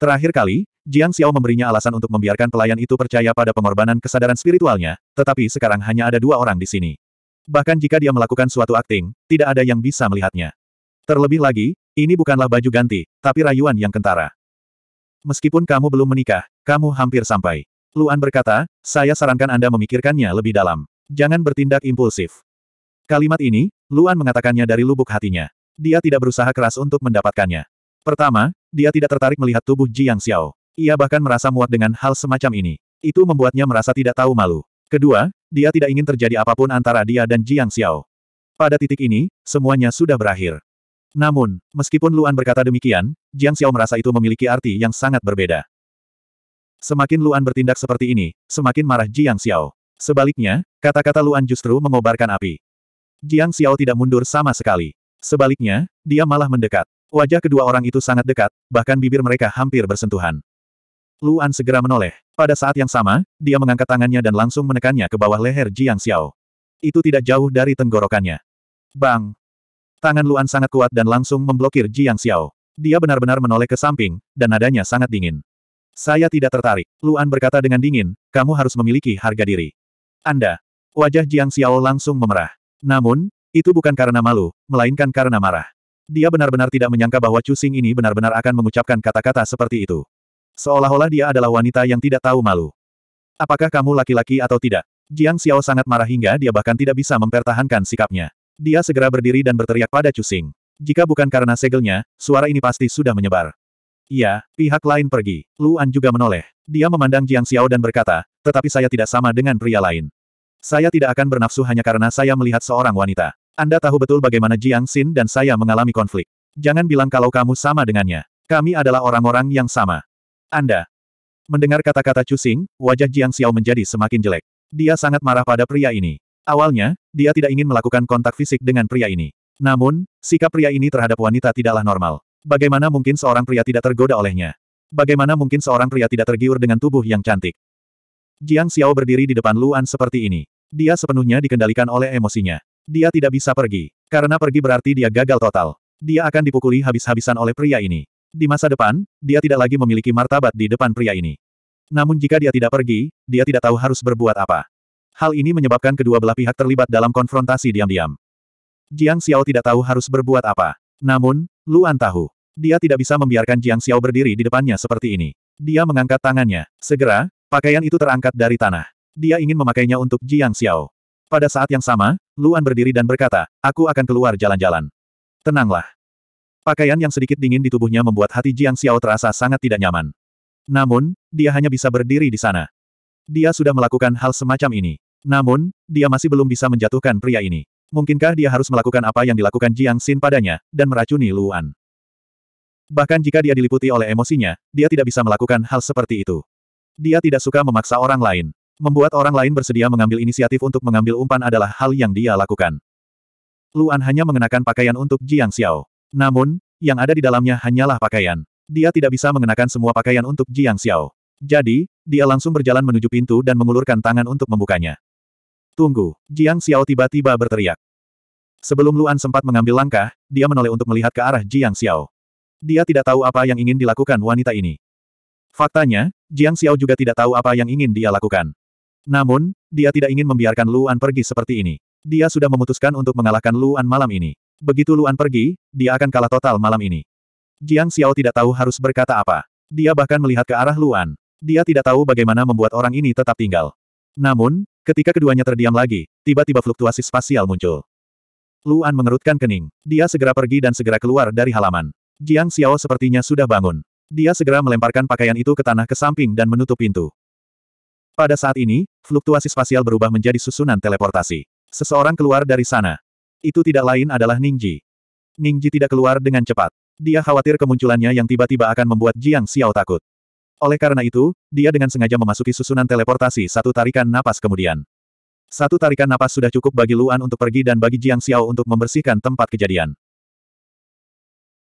Terakhir kali, Jiang Xiao memberinya alasan untuk membiarkan pelayan itu percaya pada pengorbanan kesadaran spiritualnya, tetapi sekarang hanya ada dua orang di sini. Bahkan jika dia melakukan suatu akting, tidak ada yang bisa melihatnya. Terlebih lagi, ini bukanlah baju ganti, tapi rayuan yang kentara. Meskipun kamu belum menikah, kamu hampir sampai. Luan berkata, saya sarankan Anda memikirkannya lebih dalam. Jangan bertindak impulsif. Kalimat ini, Luan mengatakannya dari lubuk hatinya. Dia tidak berusaha keras untuk mendapatkannya. Pertama, dia tidak tertarik melihat tubuh Jiang Xiao. Ia bahkan merasa muak dengan hal semacam ini. Itu membuatnya merasa tidak tahu malu. Kedua, dia tidak ingin terjadi apapun antara dia dan Jiang Xiao. Pada titik ini, semuanya sudah berakhir. Namun, meskipun Luan berkata demikian, Jiang Xiao merasa itu memiliki arti yang sangat berbeda. Semakin Luan bertindak seperti ini, semakin marah Jiang Xiao. Sebaliknya, kata-kata Luan justru mengobarkan api. Jiang Xiao tidak mundur sama sekali. Sebaliknya, dia malah mendekat. Wajah kedua orang itu sangat dekat, bahkan bibir mereka hampir bersentuhan. Luan segera menoleh. Pada saat yang sama, dia mengangkat tangannya dan langsung menekannya ke bawah leher Jiang Xiao. Itu tidak jauh dari tenggorokannya. Bang! Tangan Luan sangat kuat dan langsung memblokir Jiang Xiao. Dia benar-benar menoleh ke samping, dan nadanya sangat dingin. Saya tidak tertarik. Luan berkata dengan dingin, kamu harus memiliki harga diri. Anda. Wajah Jiang Xiao langsung memerah. Namun, itu bukan karena malu, melainkan karena marah. Dia benar-benar tidak menyangka bahwa Chu Xing ini benar-benar akan mengucapkan kata-kata seperti itu. Seolah-olah dia adalah wanita yang tidak tahu malu. Apakah kamu laki-laki atau tidak? Jiang Xiao sangat marah hingga dia bahkan tidak bisa mempertahankan sikapnya. Dia segera berdiri dan berteriak pada Cusing. Jika bukan karena segelnya, suara ini pasti sudah menyebar. Iya, pihak lain pergi. Luan juga menoleh. Dia memandang Jiang Xiao dan berkata, tetapi saya tidak sama dengan pria lain. Saya tidak akan bernafsu hanya karena saya melihat seorang wanita. Anda tahu betul bagaimana Jiang Xin dan saya mengalami konflik. Jangan bilang kalau kamu sama dengannya. Kami adalah orang-orang yang sama. Anda. Mendengar kata-kata Cusing, wajah Jiang Xiao menjadi semakin jelek. Dia sangat marah pada pria ini. Awalnya, dia tidak ingin melakukan kontak fisik dengan pria ini. Namun, sikap pria ini terhadap wanita tidaklah normal. Bagaimana mungkin seorang pria tidak tergoda olehnya? Bagaimana mungkin seorang pria tidak tergiur dengan tubuh yang cantik? Jiang Xiao berdiri di depan Luan seperti ini. Dia sepenuhnya dikendalikan oleh emosinya. Dia tidak bisa pergi. Karena pergi berarti dia gagal total. Dia akan dipukuli habis-habisan oleh pria ini. Di masa depan, dia tidak lagi memiliki martabat di depan pria ini. Namun jika dia tidak pergi, dia tidak tahu harus berbuat apa. Hal ini menyebabkan kedua belah pihak terlibat dalam konfrontasi diam-diam. Jiang Xiao tidak tahu harus berbuat apa. Namun, Luan tahu. Dia tidak bisa membiarkan Jiang Xiao berdiri di depannya seperti ini. Dia mengangkat tangannya. Segera, pakaian itu terangkat dari tanah. Dia ingin memakainya untuk Jiang Xiao. Pada saat yang sama, Luan berdiri dan berkata, aku akan keluar jalan-jalan. Tenanglah. Pakaian yang sedikit dingin di tubuhnya membuat hati Jiang Xiao terasa sangat tidak nyaman. Namun, dia hanya bisa berdiri di sana. Dia sudah melakukan hal semacam ini. Namun, dia masih belum bisa menjatuhkan pria ini. Mungkinkah dia harus melakukan apa yang dilakukan Jiang Xin padanya, dan meracuni Luan? Bahkan jika dia diliputi oleh emosinya, dia tidak bisa melakukan hal seperti itu. Dia tidak suka memaksa orang lain. Membuat orang lain bersedia mengambil inisiatif untuk mengambil umpan adalah hal yang dia lakukan. Luan hanya mengenakan pakaian untuk Jiang Xiao. Namun, yang ada di dalamnya hanyalah pakaian. Dia tidak bisa mengenakan semua pakaian untuk Jiang Xiao. Jadi, dia langsung berjalan menuju pintu dan mengulurkan tangan untuk membukanya. Tunggu, Jiang Xiao tiba-tiba berteriak. Sebelum Luan sempat mengambil langkah, dia menoleh untuk melihat ke arah Jiang Xiao. Dia tidak tahu apa yang ingin dilakukan wanita ini. Faktanya, Jiang Xiao juga tidak tahu apa yang ingin dia lakukan. Namun, dia tidak ingin membiarkan Luan pergi seperti ini. Dia sudah memutuskan untuk mengalahkan Luan malam ini. Begitu Luan pergi, dia akan kalah total malam ini. Jiang Xiao tidak tahu harus berkata apa. Dia bahkan melihat ke arah Luan. Dia tidak tahu bagaimana membuat orang ini tetap tinggal. Namun, Ketika keduanya terdiam lagi, tiba-tiba fluktuasi spasial muncul. Luan mengerutkan kening. Dia segera pergi dan segera keluar dari halaman. Jiang Xiao sepertinya sudah bangun. Dia segera melemparkan pakaian itu ke tanah ke samping dan menutup pintu. Pada saat ini, fluktuasi spasial berubah menjadi susunan teleportasi. Seseorang keluar dari sana. Itu tidak lain adalah Ning Ji. Ning Ji tidak keluar dengan cepat. Dia khawatir kemunculannya yang tiba-tiba akan membuat Jiang Xiao takut. Oleh karena itu, dia dengan sengaja memasuki susunan teleportasi satu tarikan napas kemudian. Satu tarikan napas sudah cukup bagi Luan untuk pergi dan bagi Jiang Xiao untuk membersihkan tempat kejadian.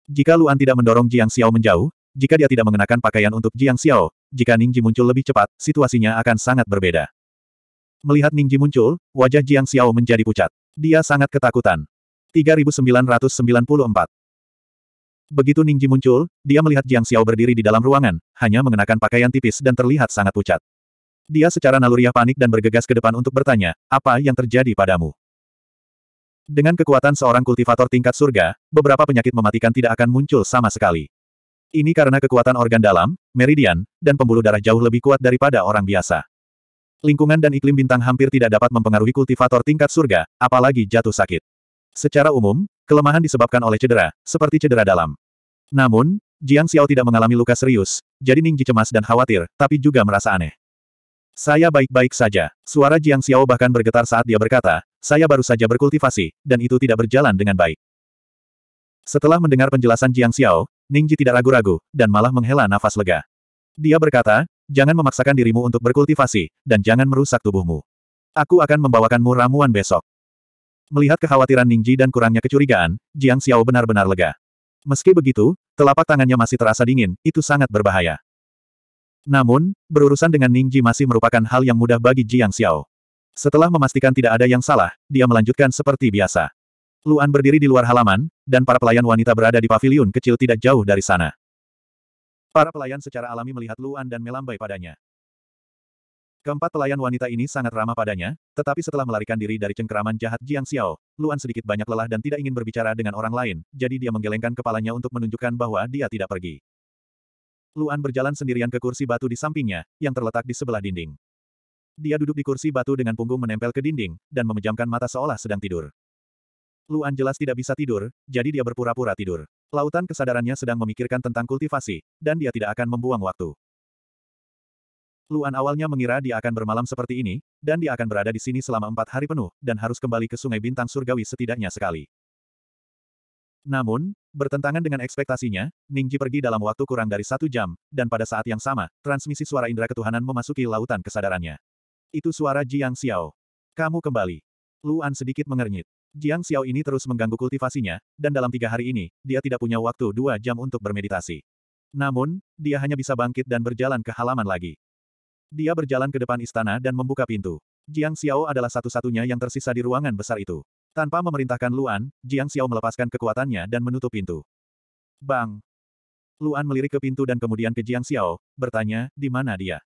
Jika Luan tidak mendorong Jiang Xiao menjauh, jika dia tidak mengenakan pakaian untuk Jiang Xiao, jika Ning Ji muncul lebih cepat, situasinya akan sangat berbeda. Melihat Ning Ji muncul, wajah Jiang Xiao menjadi pucat. Dia sangat ketakutan. 3994. Begitu Ningji muncul, dia melihat Jiang Xiao berdiri di dalam ruangan, hanya mengenakan pakaian tipis dan terlihat sangat pucat. Dia secara naluriah panik dan bergegas ke depan untuk bertanya, apa yang terjadi padamu? Dengan kekuatan seorang kultivator tingkat surga, beberapa penyakit mematikan tidak akan muncul sama sekali. Ini karena kekuatan organ dalam, meridian, dan pembuluh darah jauh lebih kuat daripada orang biasa. Lingkungan dan iklim bintang hampir tidak dapat mempengaruhi kultivator tingkat surga, apalagi jatuh sakit. Secara umum, Kelemahan disebabkan oleh cedera, seperti cedera dalam. Namun, Jiang Xiao tidak mengalami luka serius, jadi Ningji cemas dan khawatir, tapi juga merasa aneh. Saya baik-baik saja. Suara Jiang Xiao bahkan bergetar saat dia berkata, saya baru saja berkultivasi, dan itu tidak berjalan dengan baik. Setelah mendengar penjelasan Jiang Xiao, Ningji tidak ragu-ragu, dan malah menghela nafas lega. Dia berkata, jangan memaksakan dirimu untuk berkultivasi, dan jangan merusak tubuhmu. Aku akan membawakanmu ramuan besok. Melihat kekhawatiran Ningji dan kurangnya kecurigaan, Jiang Xiao benar-benar lega. Meski begitu, telapak tangannya masih terasa dingin, itu sangat berbahaya. Namun, berurusan dengan Ningji masih merupakan hal yang mudah bagi Jiang Xiao. Setelah memastikan tidak ada yang salah, dia melanjutkan seperti biasa. Luan berdiri di luar halaman, dan para pelayan wanita berada di paviliun kecil tidak jauh dari sana. Para pelayan secara alami melihat Luan dan melambai padanya. Keempat pelayan wanita ini sangat ramah padanya, tetapi setelah melarikan diri dari cengkeraman jahat Jiang Xiao, Luan sedikit banyak lelah dan tidak ingin berbicara dengan orang lain, jadi dia menggelengkan kepalanya untuk menunjukkan bahwa dia tidak pergi. Luan berjalan sendirian ke kursi batu di sampingnya, yang terletak di sebelah dinding. Dia duduk di kursi batu dengan punggung menempel ke dinding, dan memejamkan mata seolah sedang tidur. Luan jelas tidak bisa tidur, jadi dia berpura-pura tidur. Lautan kesadarannya sedang memikirkan tentang kultivasi, dan dia tidak akan membuang waktu. Luan awalnya mengira dia akan bermalam seperti ini, dan dia akan berada di sini selama empat hari penuh, dan harus kembali ke Sungai Bintang Surgawi setidaknya sekali. Namun, bertentangan dengan ekspektasinya, Ningji pergi dalam waktu kurang dari satu jam, dan pada saat yang sama, transmisi suara indera ketuhanan memasuki lautan kesadarannya. Itu suara Jiang Xiao. Kamu kembali. Luan sedikit mengernyit. Jiang Xiao ini terus mengganggu kultivasinya, dan dalam tiga hari ini, dia tidak punya waktu dua jam untuk bermeditasi. Namun, dia hanya bisa bangkit dan berjalan ke halaman lagi. Dia berjalan ke depan istana dan membuka pintu. Jiang Xiao adalah satu-satunya yang tersisa di ruangan besar itu. Tanpa memerintahkan Luan, Jiang Xiao melepaskan kekuatannya dan menutup pintu. Bang! Luan melirik ke pintu dan kemudian ke Jiang Xiao, bertanya, di mana dia?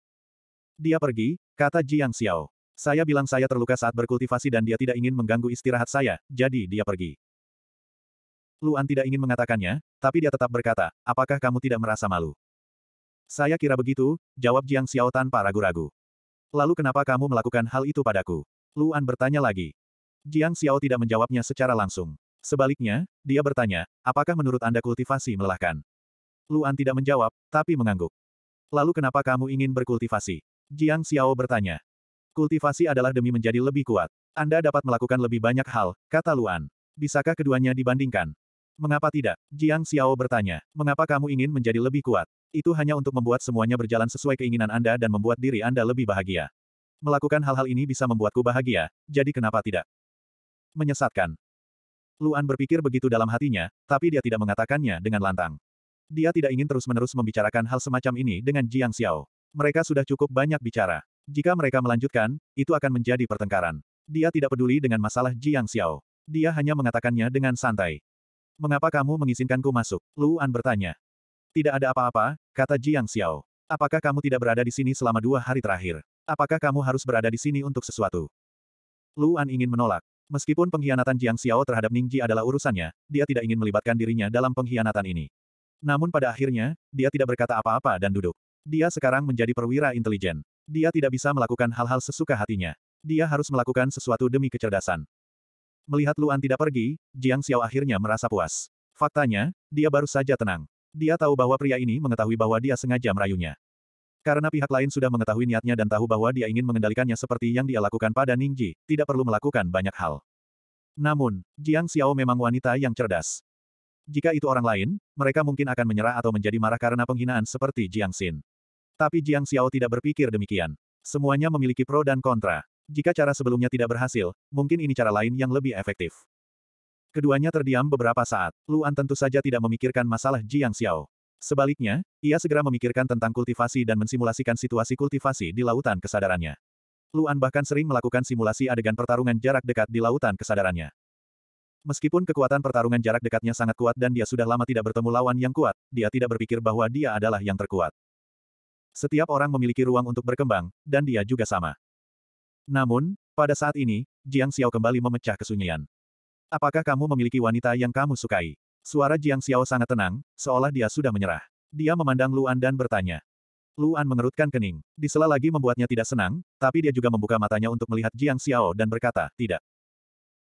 Dia pergi, kata Jiang Xiao. Saya bilang saya terluka saat berkultivasi dan dia tidak ingin mengganggu istirahat saya, jadi dia pergi. Luan tidak ingin mengatakannya, tapi dia tetap berkata, apakah kamu tidak merasa malu? Saya kira begitu, jawab Jiang Xiao tanpa ragu-ragu. Lalu kenapa kamu melakukan hal itu padaku? Luan bertanya lagi. Jiang Xiao tidak menjawabnya secara langsung. Sebaliknya, dia bertanya, apakah menurut Anda kultivasi melelahkan? Luan tidak menjawab, tapi mengangguk. Lalu kenapa kamu ingin berkultivasi? Jiang Xiao bertanya. Kultivasi adalah demi menjadi lebih kuat. Anda dapat melakukan lebih banyak hal, kata Luan. Bisakah keduanya dibandingkan? Mengapa tidak? Jiang Xiao bertanya. Mengapa kamu ingin menjadi lebih kuat? Itu hanya untuk membuat semuanya berjalan sesuai keinginan Anda dan membuat diri Anda lebih bahagia. Melakukan hal-hal ini bisa membuatku bahagia, jadi kenapa tidak? Menyesatkan. Luan berpikir begitu dalam hatinya, tapi dia tidak mengatakannya dengan lantang. Dia tidak ingin terus-menerus membicarakan hal semacam ini dengan Jiang Xiao. Mereka sudah cukup banyak bicara. Jika mereka melanjutkan, itu akan menjadi pertengkaran. Dia tidak peduli dengan masalah Jiang Xiao. Dia hanya mengatakannya dengan santai. Mengapa kamu mengizinkanku masuk? Luan bertanya. Tidak ada apa-apa, kata Jiang Xiao. Apakah kamu tidak berada di sini selama dua hari terakhir? Apakah kamu harus berada di sini untuk sesuatu? Luan ingin menolak. Meskipun pengkhianatan Jiang Xiao terhadap Ningji adalah urusannya, dia tidak ingin melibatkan dirinya dalam pengkhianatan ini. Namun pada akhirnya, dia tidak berkata apa-apa dan duduk. Dia sekarang menjadi perwira intelijen. Dia tidak bisa melakukan hal-hal sesuka hatinya. Dia harus melakukan sesuatu demi kecerdasan. Melihat Luan tidak pergi, Jiang Xiao akhirnya merasa puas. Faktanya, dia baru saja tenang. Dia tahu bahwa pria ini mengetahui bahwa dia sengaja merayunya. Karena pihak lain sudah mengetahui niatnya dan tahu bahwa dia ingin mengendalikannya seperti yang dia lakukan pada Ningji, tidak perlu melakukan banyak hal. Namun, Jiang Xiao memang wanita yang cerdas. Jika itu orang lain, mereka mungkin akan menyerah atau menjadi marah karena penghinaan seperti Jiang Xin. Tapi Jiang Xiao tidak berpikir demikian. Semuanya memiliki pro dan kontra. Jika cara sebelumnya tidak berhasil, mungkin ini cara lain yang lebih efektif. Keduanya terdiam beberapa saat. Luan tentu saja tidak memikirkan masalah Jiang Xiao. Sebaliknya, ia segera memikirkan tentang kultivasi dan mensimulasikan situasi kultivasi di lautan kesadarannya. Luan bahkan sering melakukan simulasi adegan pertarungan jarak dekat di lautan kesadarannya. Meskipun kekuatan pertarungan jarak dekatnya sangat kuat dan dia sudah lama tidak bertemu lawan yang kuat, dia tidak berpikir bahwa dia adalah yang terkuat. Setiap orang memiliki ruang untuk berkembang, dan dia juga sama. Namun, pada saat ini, Jiang Xiao kembali memecah kesunyian. Apakah kamu memiliki wanita yang kamu sukai? Suara Jiang Xiao sangat tenang, seolah dia sudah menyerah. Dia memandang Luan dan bertanya. Luan mengerutkan kening. Di sela lagi membuatnya tidak senang, tapi dia juga membuka matanya untuk melihat Jiang Xiao dan berkata, tidak.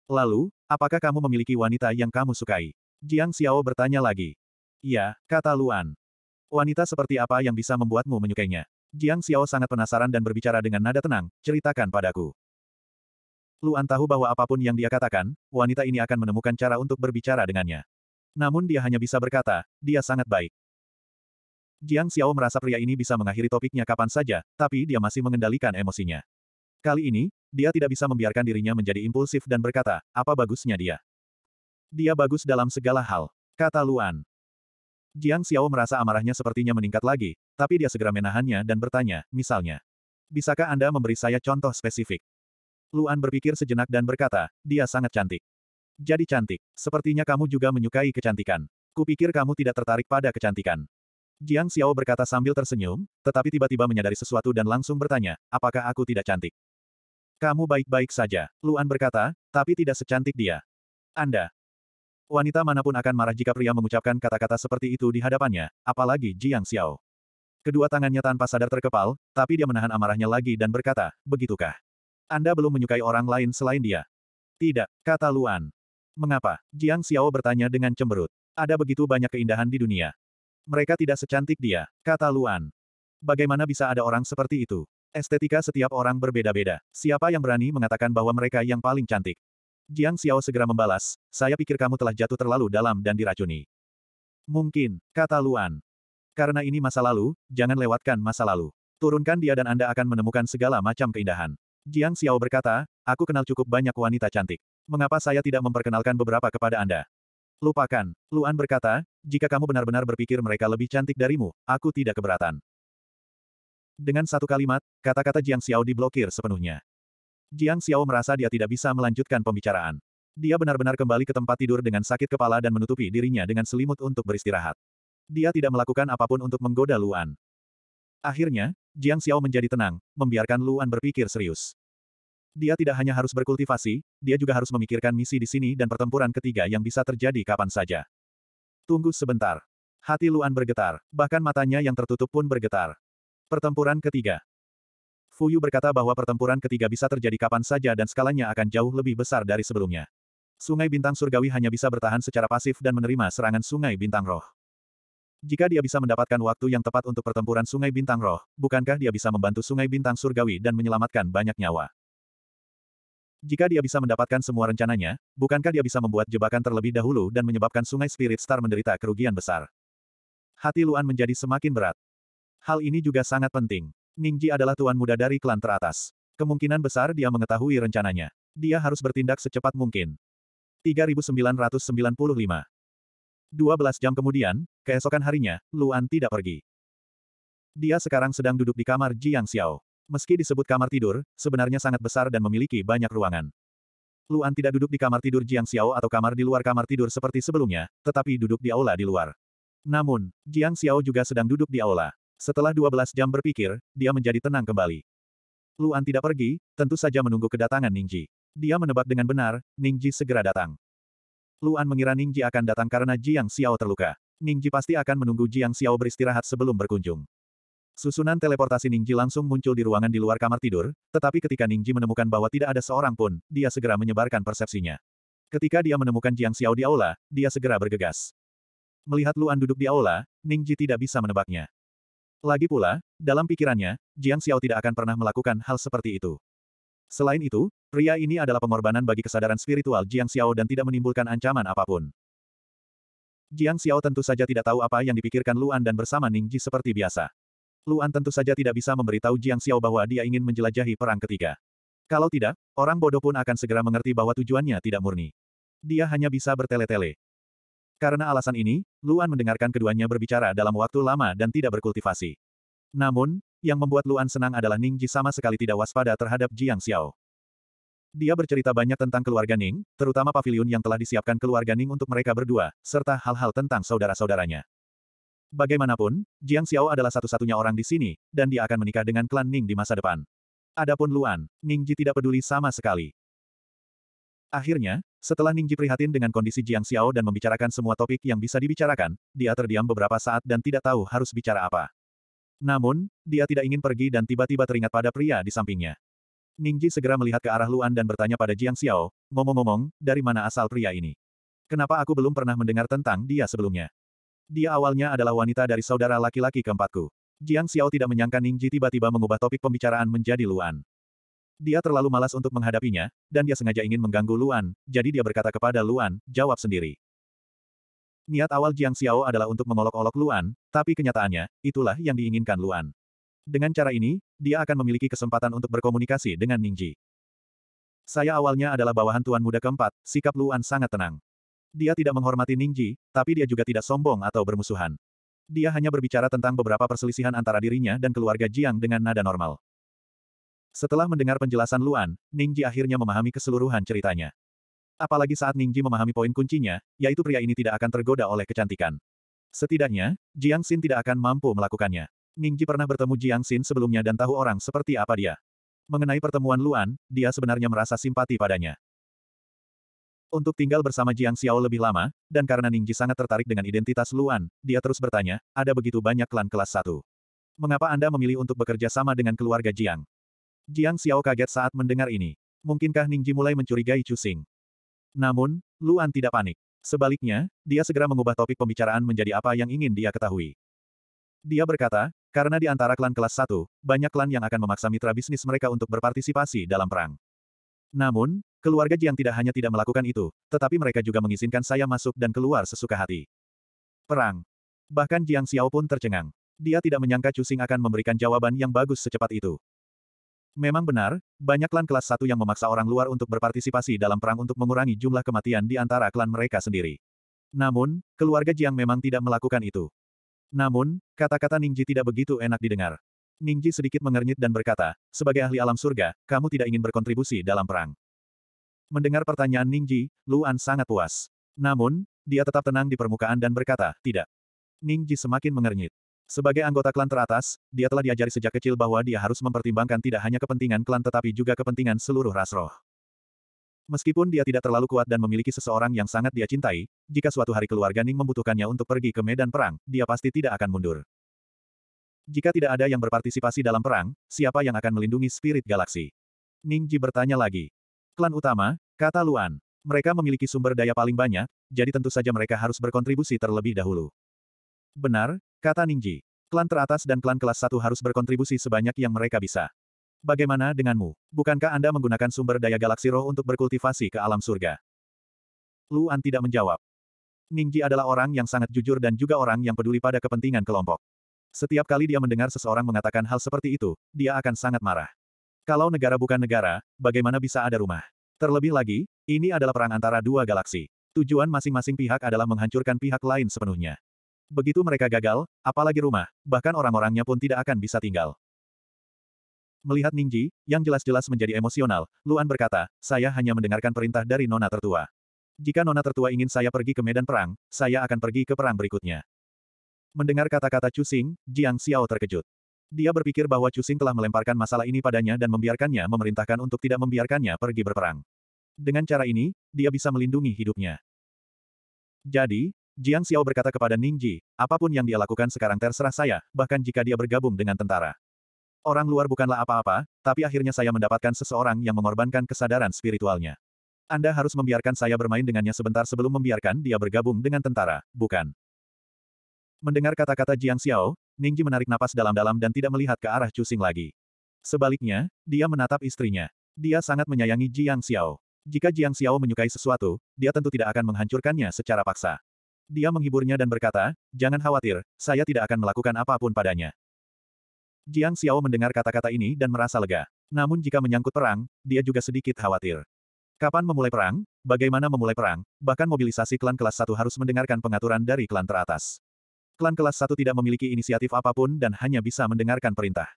Lalu, apakah kamu memiliki wanita yang kamu sukai? Jiang Xiao bertanya lagi. Ya, kata Luan. Wanita seperti apa yang bisa membuatmu menyukainya? Jiang Xiao sangat penasaran dan berbicara dengan nada tenang, ceritakan padaku. Luan tahu bahwa apapun yang dia katakan, wanita ini akan menemukan cara untuk berbicara dengannya. Namun dia hanya bisa berkata, dia sangat baik. Jiang Xiao merasa pria ini bisa mengakhiri topiknya kapan saja, tapi dia masih mengendalikan emosinya. Kali ini, dia tidak bisa membiarkan dirinya menjadi impulsif dan berkata, apa bagusnya dia. Dia bagus dalam segala hal, kata Luan. Jiang Xiao merasa amarahnya sepertinya meningkat lagi, tapi dia segera menahannya dan bertanya, misalnya, Bisakah Anda memberi saya contoh spesifik? Luan berpikir sejenak dan berkata, dia sangat cantik. Jadi cantik, sepertinya kamu juga menyukai kecantikan. Kupikir kamu tidak tertarik pada kecantikan. Jiang Xiao berkata sambil tersenyum, tetapi tiba-tiba menyadari sesuatu dan langsung bertanya, apakah aku tidak cantik? Kamu baik-baik saja, Luan berkata, tapi tidak secantik dia. Anda. Wanita manapun akan marah jika pria mengucapkan kata-kata seperti itu di hadapannya, apalagi Jiang Xiao. Kedua tangannya tanpa sadar terkepal, tapi dia menahan amarahnya lagi dan berkata, begitukah? Anda belum menyukai orang lain selain dia. Tidak, kata Luan. Mengapa? Jiang Xiao bertanya dengan cemberut. Ada begitu banyak keindahan di dunia. Mereka tidak secantik dia, kata Luan. Bagaimana bisa ada orang seperti itu? Estetika setiap orang berbeda-beda. Siapa yang berani mengatakan bahwa mereka yang paling cantik? Jiang Xiao segera membalas, saya pikir kamu telah jatuh terlalu dalam dan diracuni. Mungkin, kata Luan. Karena ini masa lalu, jangan lewatkan masa lalu. Turunkan dia dan Anda akan menemukan segala macam keindahan. Jiang Xiao berkata, aku kenal cukup banyak wanita cantik. Mengapa saya tidak memperkenalkan beberapa kepada Anda? Lupakan, Luan berkata, jika kamu benar-benar berpikir mereka lebih cantik darimu, aku tidak keberatan. Dengan satu kalimat, kata-kata Jiang Xiao diblokir sepenuhnya. Jiang Xiao merasa dia tidak bisa melanjutkan pembicaraan. Dia benar-benar kembali ke tempat tidur dengan sakit kepala dan menutupi dirinya dengan selimut untuk beristirahat. Dia tidak melakukan apapun untuk menggoda Luan. Akhirnya, Jiang Xiao menjadi tenang, membiarkan Luan berpikir serius. Dia tidak hanya harus berkultivasi, dia juga harus memikirkan misi di sini dan pertempuran ketiga yang bisa terjadi kapan saja. Tunggu sebentar. Hati Luan bergetar, bahkan matanya yang tertutup pun bergetar. Pertempuran ketiga. Fuyu berkata bahwa pertempuran ketiga bisa terjadi kapan saja dan skalanya akan jauh lebih besar dari sebelumnya. Sungai Bintang Surgawi hanya bisa bertahan secara pasif dan menerima serangan Sungai Bintang Roh. Jika dia bisa mendapatkan waktu yang tepat untuk pertempuran Sungai Bintang Roh, bukankah dia bisa membantu Sungai Bintang Surgawi dan menyelamatkan banyak nyawa? Jika dia bisa mendapatkan semua rencananya, bukankah dia bisa membuat jebakan terlebih dahulu dan menyebabkan Sungai Spirit Star menderita kerugian besar? Hati Luan menjadi semakin berat. Hal ini juga sangat penting. Ningji adalah tuan muda dari klan teratas. Kemungkinan besar dia mengetahui rencananya. Dia harus bertindak secepat mungkin. 3995 12 jam kemudian, keesokan harinya, Luan tidak pergi. Dia sekarang sedang duduk di kamar Jiang Xiao. Meski disebut kamar tidur, sebenarnya sangat besar dan memiliki banyak ruangan. Luan tidak duduk di kamar tidur Jiang Xiao atau kamar di luar kamar tidur seperti sebelumnya, tetapi duduk di aula di luar. Namun, Jiang Xiao juga sedang duduk di aula. Setelah 12 jam berpikir, dia menjadi tenang kembali. Luan tidak pergi, tentu saja menunggu kedatangan Ningji. Dia menebak dengan benar, Ningji segera datang. Luan mengira Ningji akan datang karena Jiang Xiao terluka. Ningji pasti akan menunggu Jiang Xiao beristirahat sebelum berkunjung. Susunan teleportasi Ningji langsung muncul di ruangan di luar kamar tidur, tetapi ketika Ningji menemukan bahwa tidak ada seorang pun, dia segera menyebarkan persepsinya. Ketika dia menemukan Jiang Xiao di aula, dia segera bergegas. Melihat Luan duduk di aula, Ningji tidak bisa menebaknya. Lagi pula, dalam pikirannya, Jiang Xiao tidak akan pernah melakukan hal seperti itu. Selain itu, pria ini adalah pengorbanan bagi kesadaran spiritual Jiang Xiao dan tidak menimbulkan ancaman apapun. Jiang Xiao tentu saja tidak tahu apa yang dipikirkan Luan dan bersama Ningji seperti biasa. Luan tentu saja tidak bisa memberitahu Jiang Xiao bahwa dia ingin menjelajahi perang ketiga. Kalau tidak, orang bodoh pun akan segera mengerti bahwa tujuannya tidak murni. Dia hanya bisa bertele-tele. Karena alasan ini, Luan mendengarkan keduanya berbicara dalam waktu lama dan tidak berkultivasi. Namun, yang membuat Luan senang adalah Ning Ji sama sekali tidak waspada terhadap Jiang Xiao. Dia bercerita banyak tentang keluarga Ning, terutama pavilion yang telah disiapkan keluarga Ning untuk mereka berdua, serta hal-hal tentang saudara-saudaranya. Bagaimanapun, Jiang Xiao adalah satu-satunya orang di sini, dan dia akan menikah dengan klan Ning di masa depan. Adapun Luan, Ning Ji tidak peduli sama sekali. Akhirnya, setelah Ning Ji prihatin dengan kondisi Jiang Xiao dan membicarakan semua topik yang bisa dibicarakan, dia terdiam beberapa saat dan tidak tahu harus bicara apa. Namun, dia tidak ingin pergi dan tiba-tiba teringat pada pria di sampingnya. Ning Ji segera melihat ke arah Luan dan bertanya pada Jiang Xiao, ngomong-ngomong, dari mana asal pria ini? Kenapa aku belum pernah mendengar tentang dia sebelumnya? Dia awalnya adalah wanita dari saudara laki-laki keempatku. Jiang Xiao tidak menyangka Ning Ji tiba-tiba mengubah topik pembicaraan menjadi Luan. Dia terlalu malas untuk menghadapinya, dan dia sengaja ingin mengganggu Luan, jadi dia berkata kepada Luan, jawab sendiri. Niat awal Jiang Xiao adalah untuk mengolok-olok Luan, tapi kenyataannya, itulah yang diinginkan Luan. Dengan cara ini, dia akan memiliki kesempatan untuk berkomunikasi dengan Ning Ji. Saya awalnya adalah bawahan tuan muda keempat, sikap Luan sangat tenang. Dia tidak menghormati Ningji, tapi dia juga tidak sombong atau bermusuhan. Dia hanya berbicara tentang beberapa perselisihan antara dirinya dan keluarga Jiang dengan nada normal. Setelah mendengar penjelasan Luan, Ningji akhirnya memahami keseluruhan ceritanya. Apalagi saat Ningji memahami poin kuncinya, yaitu pria ini tidak akan tergoda oleh kecantikan. Setidaknya, Jiang Xin tidak akan mampu melakukannya. Ningji pernah bertemu Jiang Xin sebelumnya dan tahu orang seperti apa dia. Mengenai pertemuan Luan, dia sebenarnya merasa simpati padanya untuk tinggal bersama Jiang Xiao lebih lama, dan karena Ningji sangat tertarik dengan identitas Luan, dia terus bertanya, ada begitu banyak klan kelas satu. Mengapa Anda memilih untuk bekerja sama dengan keluarga Jiang? Jiang Xiao kaget saat mendengar ini. Mungkinkah Ningji mulai mencurigai Chu Xing? Namun, Luan tidak panik. Sebaliknya, dia segera mengubah topik pembicaraan menjadi apa yang ingin dia ketahui. Dia berkata, karena di antara klan kelas satu, banyak klan yang akan memaksa mitra bisnis mereka untuk berpartisipasi dalam perang. Namun, keluarga Jiang tidak hanya tidak melakukan itu, tetapi mereka juga mengizinkan saya masuk dan keluar sesuka hati. Perang. Bahkan Jiang Xiao pun tercengang. Dia tidak menyangka Cusing akan memberikan jawaban yang bagus secepat itu. Memang benar, banyak klan kelas Satu yang memaksa orang luar untuk berpartisipasi dalam perang untuk mengurangi jumlah kematian di antara klan mereka sendiri. Namun, keluarga Jiang memang tidak melakukan itu. Namun, kata-kata Ningji tidak begitu enak didengar. Ningji sedikit mengernyit dan berkata, sebagai ahli alam surga, kamu tidak ingin berkontribusi dalam perang. Mendengar pertanyaan Ningji, Luan sangat puas. Namun, dia tetap tenang di permukaan dan berkata, tidak. Ningji semakin mengernyit. Sebagai anggota klan teratas, dia telah diajari sejak kecil bahwa dia harus mempertimbangkan tidak hanya kepentingan klan tetapi juga kepentingan seluruh ras roh. Meskipun dia tidak terlalu kuat dan memiliki seseorang yang sangat dia cintai, jika suatu hari keluarga Ning membutuhkannya untuk pergi ke medan perang, dia pasti tidak akan mundur. Jika tidak ada yang berpartisipasi dalam perang, siapa yang akan melindungi spirit galaksi? Ji bertanya lagi. Klan utama, kata Luan. Mereka memiliki sumber daya paling banyak, jadi tentu saja mereka harus berkontribusi terlebih dahulu. Benar, kata Ning Ji. Klan teratas dan klan kelas satu harus berkontribusi sebanyak yang mereka bisa. Bagaimana denganmu? Bukankah Anda menggunakan sumber daya galaksi roh untuk berkultivasi ke alam surga? Luan tidak menjawab. Ningji adalah orang yang sangat jujur dan juga orang yang peduli pada kepentingan kelompok. Setiap kali dia mendengar seseorang mengatakan hal seperti itu, dia akan sangat marah. Kalau negara bukan negara, bagaimana bisa ada rumah? Terlebih lagi, ini adalah perang antara dua galaksi. Tujuan masing-masing pihak adalah menghancurkan pihak lain sepenuhnya. Begitu mereka gagal, apalagi rumah, bahkan orang-orangnya pun tidak akan bisa tinggal. Melihat Ningji, yang jelas-jelas menjadi emosional, Luan berkata, saya hanya mendengarkan perintah dari nona tertua. Jika nona tertua ingin saya pergi ke medan perang, saya akan pergi ke perang berikutnya. Mendengar kata-kata Cusing, Jiang Xiao terkejut. Dia berpikir bahwa Cusing telah melemparkan masalah ini padanya dan membiarkannya memerintahkan untuk tidak membiarkannya pergi berperang. Dengan cara ini, dia bisa melindungi hidupnya. Jadi, Jiang Xiao berkata kepada Ning Ji, apapun yang dia lakukan sekarang terserah saya, bahkan jika dia bergabung dengan tentara. Orang luar bukanlah apa-apa, tapi akhirnya saya mendapatkan seseorang yang mengorbankan kesadaran spiritualnya. Anda harus membiarkan saya bermain dengannya sebentar sebelum membiarkan dia bergabung dengan tentara, bukan? Mendengar kata-kata Jiang Xiao, Ningji menarik napas dalam-dalam dan tidak melihat ke arah Cusing lagi. Sebaliknya, dia menatap istrinya. Dia sangat menyayangi Jiang Xiao. Jika Jiang Xiao menyukai sesuatu, dia tentu tidak akan menghancurkannya secara paksa. Dia menghiburnya dan berkata, jangan khawatir, saya tidak akan melakukan apapun padanya. Jiang Xiao mendengar kata-kata ini dan merasa lega. Namun jika menyangkut perang, dia juga sedikit khawatir. Kapan memulai perang? Bagaimana memulai perang? Bahkan mobilisasi klan kelas 1 harus mendengarkan pengaturan dari klan teratas klan kelas Satu tidak memiliki inisiatif apapun dan hanya bisa mendengarkan perintah.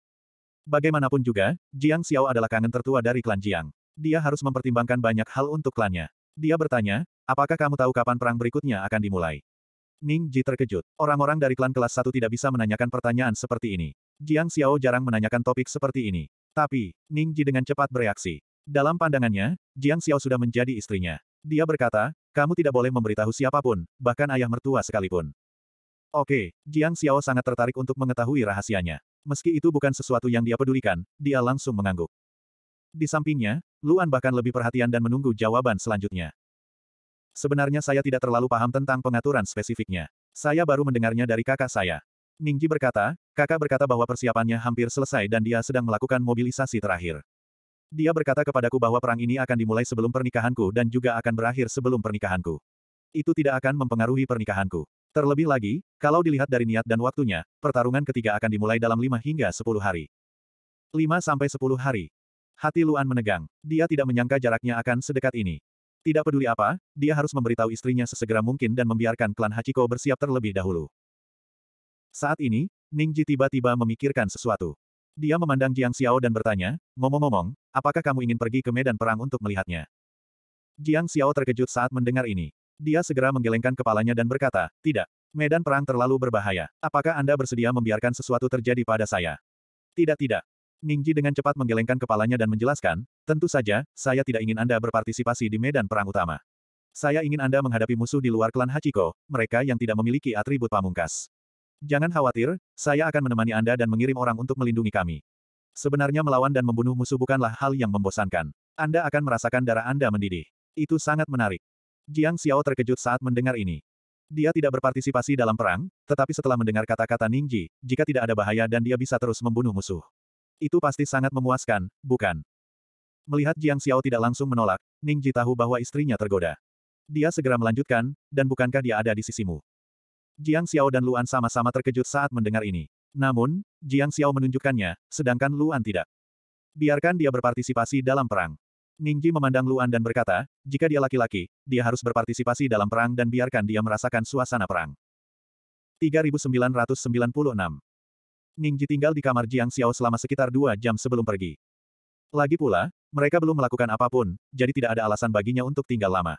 Bagaimanapun juga, Jiang Xiao adalah kangen tertua dari klan Jiang. Dia harus mempertimbangkan banyak hal untuk klannya. Dia bertanya, apakah kamu tahu kapan perang berikutnya akan dimulai? Ning Ji terkejut. Orang-orang dari klan kelas Satu tidak bisa menanyakan pertanyaan seperti ini. Jiang Xiao jarang menanyakan topik seperti ini. Tapi, Ning Ji dengan cepat bereaksi. Dalam pandangannya, Jiang Xiao sudah menjadi istrinya. Dia berkata, kamu tidak boleh memberitahu siapapun, bahkan ayah mertua sekalipun. Oke, Jiang Xiao sangat tertarik untuk mengetahui rahasianya. Meski itu bukan sesuatu yang dia pedulikan, dia langsung mengangguk. Di sampingnya, Luan bahkan lebih perhatian dan menunggu jawaban selanjutnya. Sebenarnya saya tidak terlalu paham tentang pengaturan spesifiknya. Saya baru mendengarnya dari kakak saya. Ningji berkata, kakak berkata bahwa persiapannya hampir selesai dan dia sedang melakukan mobilisasi terakhir. Dia berkata kepadaku bahwa perang ini akan dimulai sebelum pernikahanku dan juga akan berakhir sebelum pernikahanku. Itu tidak akan mempengaruhi pernikahanku. Terlebih lagi, kalau dilihat dari niat dan waktunya, pertarungan ketiga akan dimulai dalam 5 hingga 10 hari. 5 sampai 10 hari. Hati Luan menegang. Dia tidak menyangka jaraknya akan sedekat ini. Tidak peduli apa, dia harus memberitahu istrinya sesegera mungkin dan membiarkan klan Hachiko bersiap terlebih dahulu. Saat ini, Ningji tiba-tiba memikirkan sesuatu. Dia memandang Jiang Xiao dan bertanya, ngomong-ngomong, apakah kamu ingin pergi ke medan perang untuk melihatnya? Jiang Xiao terkejut saat mendengar ini. Dia segera menggelengkan kepalanya dan berkata, tidak. Medan perang terlalu berbahaya. Apakah Anda bersedia membiarkan sesuatu terjadi pada saya? Tidak tidak. Ningji dengan cepat menggelengkan kepalanya dan menjelaskan, tentu saja, saya tidak ingin Anda berpartisipasi di medan perang utama. Saya ingin Anda menghadapi musuh di luar klan Hachiko, mereka yang tidak memiliki atribut pamungkas. Jangan khawatir, saya akan menemani Anda dan mengirim orang untuk melindungi kami. Sebenarnya melawan dan membunuh musuh bukanlah hal yang membosankan. Anda akan merasakan darah Anda mendidih. Itu sangat menarik. Jiang Xiao terkejut saat mendengar ini. Dia tidak berpartisipasi dalam perang, tetapi setelah mendengar kata-kata Ningji, jika tidak ada bahaya dan dia bisa terus membunuh musuh. Itu pasti sangat memuaskan, bukan? Melihat Jiang Xiao tidak langsung menolak, Ningji tahu bahwa istrinya tergoda. Dia segera melanjutkan, dan bukankah dia ada di sisimu? Jiang Xiao dan Luan sama-sama terkejut saat mendengar ini. Namun, Jiang Xiao menunjukkannya, sedangkan Luan tidak. Biarkan dia berpartisipasi dalam perang. Ningji memandang Luan dan berkata, jika dia laki-laki, dia harus berpartisipasi dalam perang dan biarkan dia merasakan suasana perang. 3996 Ningji tinggal di kamar Jiang Xiao selama sekitar dua jam sebelum pergi. Lagi pula, mereka belum melakukan apapun, jadi tidak ada alasan baginya untuk tinggal lama.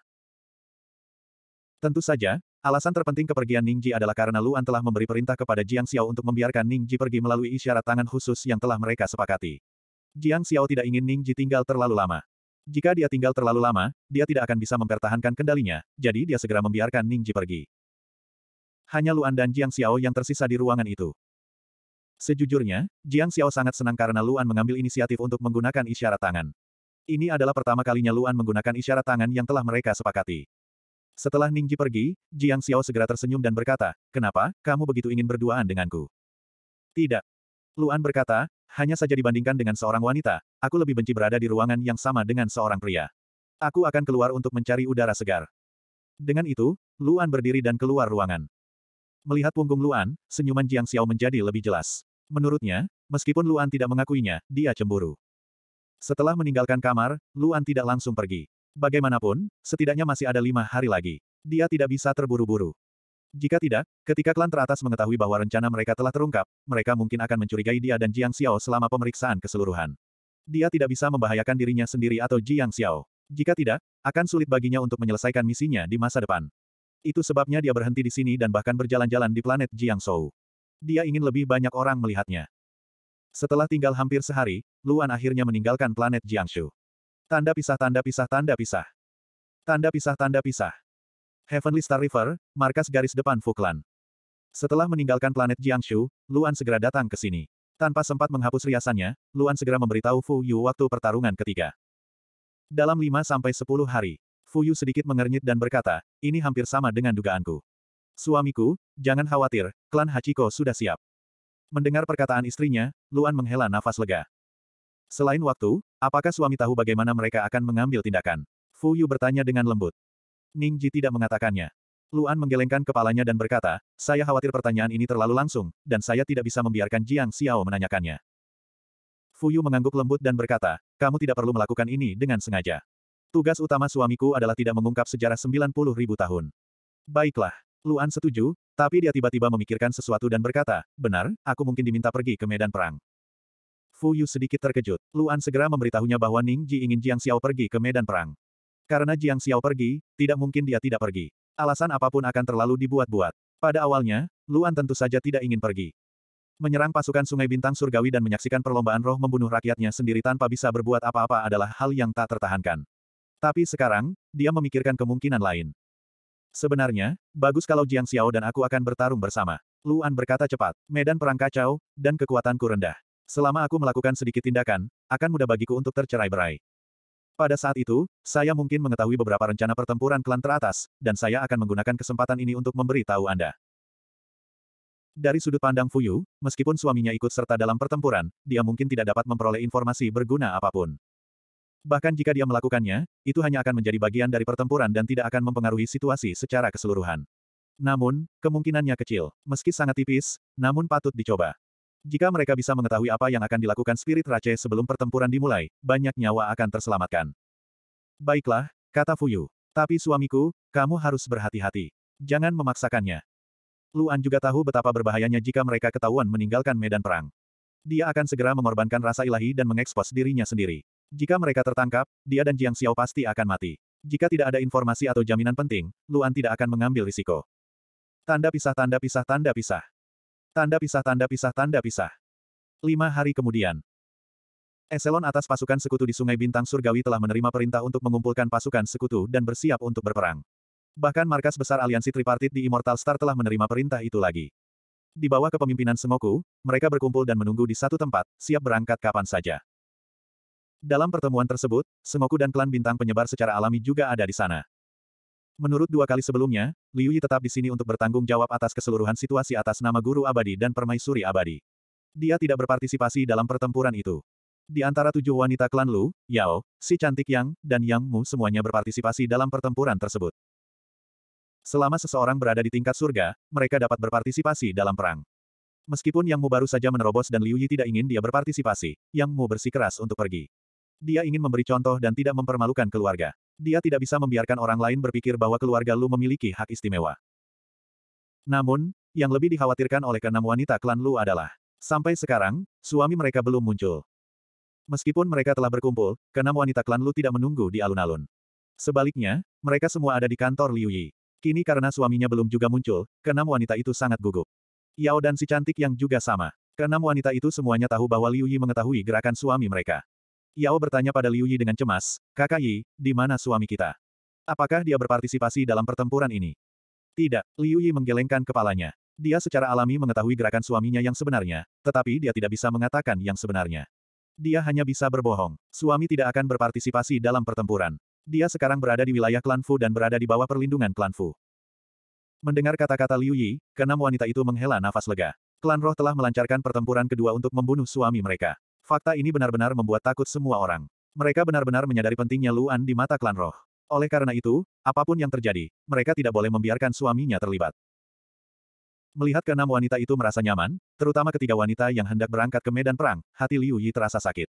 Tentu saja, alasan terpenting kepergian Ningji adalah karena Luan telah memberi perintah kepada Jiang Xiao untuk membiarkan Ningji pergi melalui isyarat tangan khusus yang telah mereka sepakati. Jiang Xiao tidak ingin Ningji tinggal terlalu lama. Jika dia tinggal terlalu lama, dia tidak akan bisa mempertahankan kendalinya, jadi dia segera membiarkan Ningji pergi. Hanya Luan dan Jiang Xiao yang tersisa di ruangan itu. Sejujurnya, Jiang Xiao sangat senang karena Luan mengambil inisiatif untuk menggunakan isyarat tangan. Ini adalah pertama kalinya Luan menggunakan isyarat tangan yang telah mereka sepakati. Setelah Ningji pergi, Jiang Xiao segera tersenyum dan berkata, Kenapa, kamu begitu ingin berduaan denganku? Tidak. Luan berkata, hanya saja dibandingkan dengan seorang wanita, aku lebih benci berada di ruangan yang sama dengan seorang pria. Aku akan keluar untuk mencari udara segar. Dengan itu, Luan berdiri dan keluar ruangan. Melihat punggung Luan, senyuman Jiang Xiao menjadi lebih jelas. Menurutnya, meskipun Luan tidak mengakuinya, dia cemburu. Setelah meninggalkan kamar, Luan tidak langsung pergi. Bagaimanapun, setidaknya masih ada lima hari lagi. Dia tidak bisa terburu-buru. Jika tidak, ketika klan teratas mengetahui bahwa rencana mereka telah terungkap, mereka mungkin akan mencurigai dia dan Jiang Xiao selama pemeriksaan keseluruhan. Dia tidak bisa membahayakan dirinya sendiri atau Jiang Xiao. Jika tidak, akan sulit baginya untuk menyelesaikan misinya di masa depan. Itu sebabnya dia berhenti di sini dan bahkan berjalan-jalan di planet Jiang Shou. Dia ingin lebih banyak orang melihatnya. Setelah tinggal hampir sehari, Luan akhirnya meninggalkan planet Jiang Jiangshu. Tanda pisah tanda pisah tanda pisah. Tanda pisah tanda pisah. Heavenly Star River, markas garis depan Fuklan. Setelah meninggalkan planet Jiangshu, Luan segera datang ke sini. Tanpa sempat menghapus riasannya, Luan segera memberitahu Fu Yu waktu pertarungan ketiga. Dalam 5-10 hari, Fu Yu sedikit mengernyit dan berkata, ini hampir sama dengan dugaanku. Suamiku, jangan khawatir, klan Hachiko sudah siap. Mendengar perkataan istrinya, Luan menghela nafas lega. Selain waktu, apakah suami tahu bagaimana mereka akan mengambil tindakan? Fu Yu bertanya dengan lembut. Ning Ji tidak mengatakannya. Luan menggelengkan kepalanya dan berkata, saya khawatir pertanyaan ini terlalu langsung, dan saya tidak bisa membiarkan Jiang Xiao menanyakannya. Fuyu mengangguk lembut dan berkata, kamu tidak perlu melakukan ini dengan sengaja. Tugas utama suamiku adalah tidak mengungkap sejarah 90 ribu tahun. Baiklah, Luan setuju, tapi dia tiba-tiba memikirkan sesuatu dan berkata, benar, aku mungkin diminta pergi ke medan perang. Fuyu sedikit terkejut. Luan segera memberitahunya bahwa Ning Ji ingin Jiang Xiao pergi ke medan perang. Karena Jiang Xiao pergi, tidak mungkin dia tidak pergi. Alasan apapun akan terlalu dibuat-buat. Pada awalnya, Luan tentu saja tidak ingin pergi. Menyerang pasukan Sungai Bintang Surgawi dan menyaksikan perlombaan roh membunuh rakyatnya sendiri tanpa bisa berbuat apa-apa adalah hal yang tak tertahankan. Tapi sekarang, dia memikirkan kemungkinan lain. Sebenarnya, bagus kalau Jiang Xiao dan aku akan bertarung bersama. Luan berkata cepat, medan perang kacau, dan kekuatanku rendah. Selama aku melakukan sedikit tindakan, akan mudah bagiku untuk tercerai-berai. Pada saat itu, saya mungkin mengetahui beberapa rencana pertempuran klan teratas, dan saya akan menggunakan kesempatan ini untuk memberi tahu Anda. Dari sudut pandang Fuyu, meskipun suaminya ikut serta dalam pertempuran, dia mungkin tidak dapat memperoleh informasi berguna apapun. Bahkan jika dia melakukannya, itu hanya akan menjadi bagian dari pertempuran dan tidak akan mempengaruhi situasi secara keseluruhan. Namun, kemungkinannya kecil. Meski sangat tipis, namun patut dicoba. Jika mereka bisa mengetahui apa yang akan dilakukan Spirit Rache sebelum pertempuran dimulai, banyak nyawa akan terselamatkan. Baiklah, kata Fuyu. Tapi suamiku, kamu harus berhati-hati. Jangan memaksakannya. Luan juga tahu betapa berbahayanya jika mereka ketahuan meninggalkan medan perang. Dia akan segera mengorbankan rasa ilahi dan mengekspos dirinya sendiri. Jika mereka tertangkap, dia dan Jiang Xiao pasti akan mati. Jika tidak ada informasi atau jaminan penting, Luan tidak akan mengambil risiko. Tanda pisah tanda pisah tanda pisah. Tanda pisah tanda pisah tanda pisah. Lima hari kemudian. Eselon atas pasukan sekutu di Sungai Bintang Surgawi telah menerima perintah untuk mengumpulkan pasukan sekutu dan bersiap untuk berperang. Bahkan markas besar aliansi tripartit di Immortal Star telah menerima perintah itu lagi. Di bawah kepemimpinan Semoku, mereka berkumpul dan menunggu di satu tempat, siap berangkat kapan saja. Dalam pertemuan tersebut, Semoku dan klan bintang penyebar secara alami juga ada di sana. Menurut dua kali sebelumnya, Liu Yi tetap di sini untuk bertanggung jawab atas keseluruhan situasi atas nama Guru Abadi dan Permaisuri Abadi. Dia tidak berpartisipasi dalam pertempuran itu. Di antara tujuh wanita klan Lu, Yao, si cantik Yang, dan Yang Mu semuanya berpartisipasi dalam pertempuran tersebut. Selama seseorang berada di tingkat surga, mereka dapat berpartisipasi dalam perang. Meskipun Yang Mu baru saja menerobos dan Liu Yi tidak ingin dia berpartisipasi, Yang Mu bersikeras untuk pergi. Dia ingin memberi contoh dan tidak mempermalukan keluarga. Dia tidak bisa membiarkan orang lain berpikir bahwa keluarga Lu memiliki hak istimewa. Namun, yang lebih dikhawatirkan oleh keenam wanita klan Lu adalah, sampai sekarang, suami mereka belum muncul. Meskipun mereka telah berkumpul, keenam wanita klan Lu tidak menunggu di alun-alun. Sebaliknya, mereka semua ada di kantor Liu Yi. Kini karena suaminya belum juga muncul, keenam wanita itu sangat gugup. Yao dan si cantik yang juga sama. Keenam wanita itu semuanya tahu bahwa Liu Yi mengetahui gerakan suami mereka. Yao bertanya pada Liu Yi dengan cemas, Kakak Yi, di mana suami kita? Apakah dia berpartisipasi dalam pertempuran ini? Tidak, Liu Yi menggelengkan kepalanya. Dia secara alami mengetahui gerakan suaminya yang sebenarnya, tetapi dia tidak bisa mengatakan yang sebenarnya. Dia hanya bisa berbohong. Suami tidak akan berpartisipasi dalam pertempuran. Dia sekarang berada di wilayah klan Fu dan berada di bawah perlindungan klan Fu. Mendengar kata-kata Liu Yi, keenam wanita itu menghela nafas lega. Klan Roh telah melancarkan pertempuran kedua untuk membunuh suami mereka. Fakta ini benar-benar membuat takut semua orang. Mereka benar-benar menyadari pentingnya Luan di mata klan roh. Oleh karena itu, apapun yang terjadi, mereka tidak boleh membiarkan suaminya terlibat. Melihat keenam wanita itu merasa nyaman, terutama ketiga wanita yang hendak berangkat ke medan perang, hati Liu Yi terasa sakit.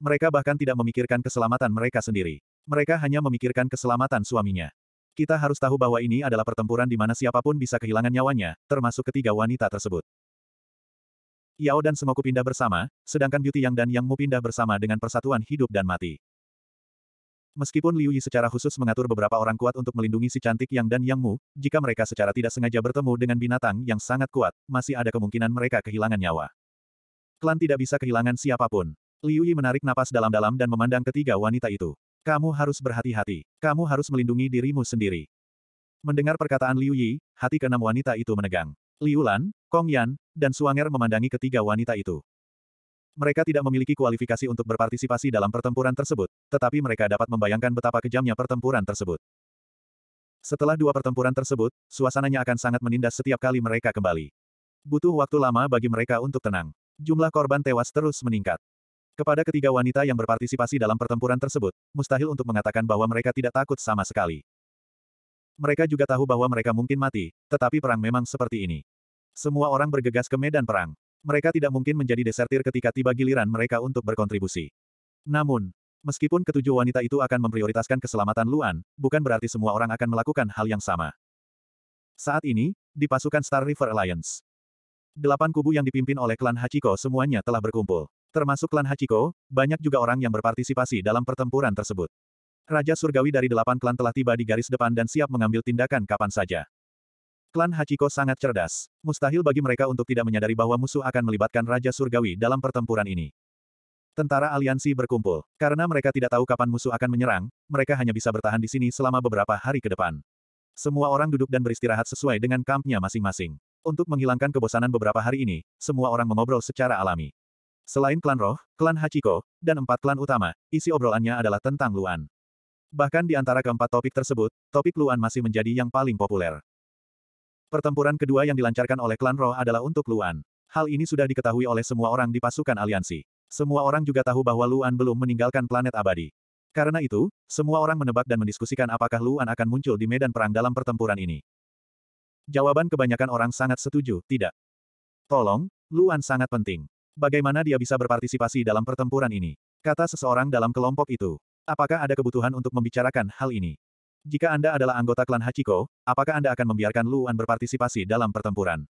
Mereka bahkan tidak memikirkan keselamatan mereka sendiri. Mereka hanya memikirkan keselamatan suaminya. Kita harus tahu bahwa ini adalah pertempuran di mana siapapun bisa kehilangan nyawanya, termasuk ketiga wanita tersebut. Yao dan Semoku pindah bersama, sedangkan Beauty Yang dan Yang Mu pindah bersama dengan persatuan hidup dan mati. Meskipun Liu Yi secara khusus mengatur beberapa orang kuat untuk melindungi si cantik Yang dan Yang Mu, jika mereka secara tidak sengaja bertemu dengan binatang yang sangat kuat, masih ada kemungkinan mereka kehilangan nyawa. Klan tidak bisa kehilangan siapapun. Liu Yi menarik napas dalam-dalam dan memandang ketiga wanita itu. Kamu harus berhati-hati. Kamu harus melindungi dirimu sendiri. Mendengar perkataan Liu Yi, hati keenam wanita itu menegang. Liu Lan, Kong Yan, dan Suanger memandangi ketiga wanita itu. Mereka tidak memiliki kualifikasi untuk berpartisipasi dalam pertempuran tersebut, tetapi mereka dapat membayangkan betapa kejamnya pertempuran tersebut. Setelah dua pertempuran tersebut, suasananya akan sangat menindas setiap kali mereka kembali. Butuh waktu lama bagi mereka untuk tenang. Jumlah korban tewas terus meningkat. Kepada ketiga wanita yang berpartisipasi dalam pertempuran tersebut, mustahil untuk mengatakan bahwa mereka tidak takut sama sekali. Mereka juga tahu bahwa mereka mungkin mati, tetapi perang memang seperti ini. Semua orang bergegas ke medan perang. Mereka tidak mungkin menjadi desertir ketika tiba giliran mereka untuk berkontribusi. Namun, meskipun ketujuh wanita itu akan memprioritaskan keselamatan Luan, bukan berarti semua orang akan melakukan hal yang sama. Saat ini, di pasukan Star River Alliance, delapan kubu yang dipimpin oleh klan Hachiko semuanya telah berkumpul. Termasuk klan Hachiko, banyak juga orang yang berpartisipasi dalam pertempuran tersebut. Raja Surgawi dari delapan klan telah tiba di garis depan dan siap mengambil tindakan kapan saja. Klan Hachiko sangat cerdas. Mustahil bagi mereka untuk tidak menyadari bahwa musuh akan melibatkan Raja Surgawi dalam pertempuran ini. Tentara aliansi berkumpul. Karena mereka tidak tahu kapan musuh akan menyerang, mereka hanya bisa bertahan di sini selama beberapa hari ke depan. Semua orang duduk dan beristirahat sesuai dengan kampnya masing-masing. Untuk menghilangkan kebosanan beberapa hari ini, semua orang mengobrol secara alami. Selain klan roh, klan Hachiko, dan empat klan utama, isi obrolannya adalah tentang Luan. Bahkan di antara keempat topik tersebut, topik Luan masih menjadi yang paling populer. Pertempuran kedua yang dilancarkan oleh klan Roh adalah untuk Luan. Hal ini sudah diketahui oleh semua orang di pasukan aliansi. Semua orang juga tahu bahwa Luan belum meninggalkan planet abadi. Karena itu, semua orang menebak dan mendiskusikan apakah Luan akan muncul di medan perang dalam pertempuran ini. Jawaban kebanyakan orang sangat setuju, tidak. Tolong, Luan sangat penting. Bagaimana dia bisa berpartisipasi dalam pertempuran ini? Kata seseorang dalam kelompok itu. Apakah ada kebutuhan untuk membicarakan hal ini? Jika Anda adalah anggota klan Hachiko, apakah Anda akan membiarkan Luan berpartisipasi dalam pertempuran?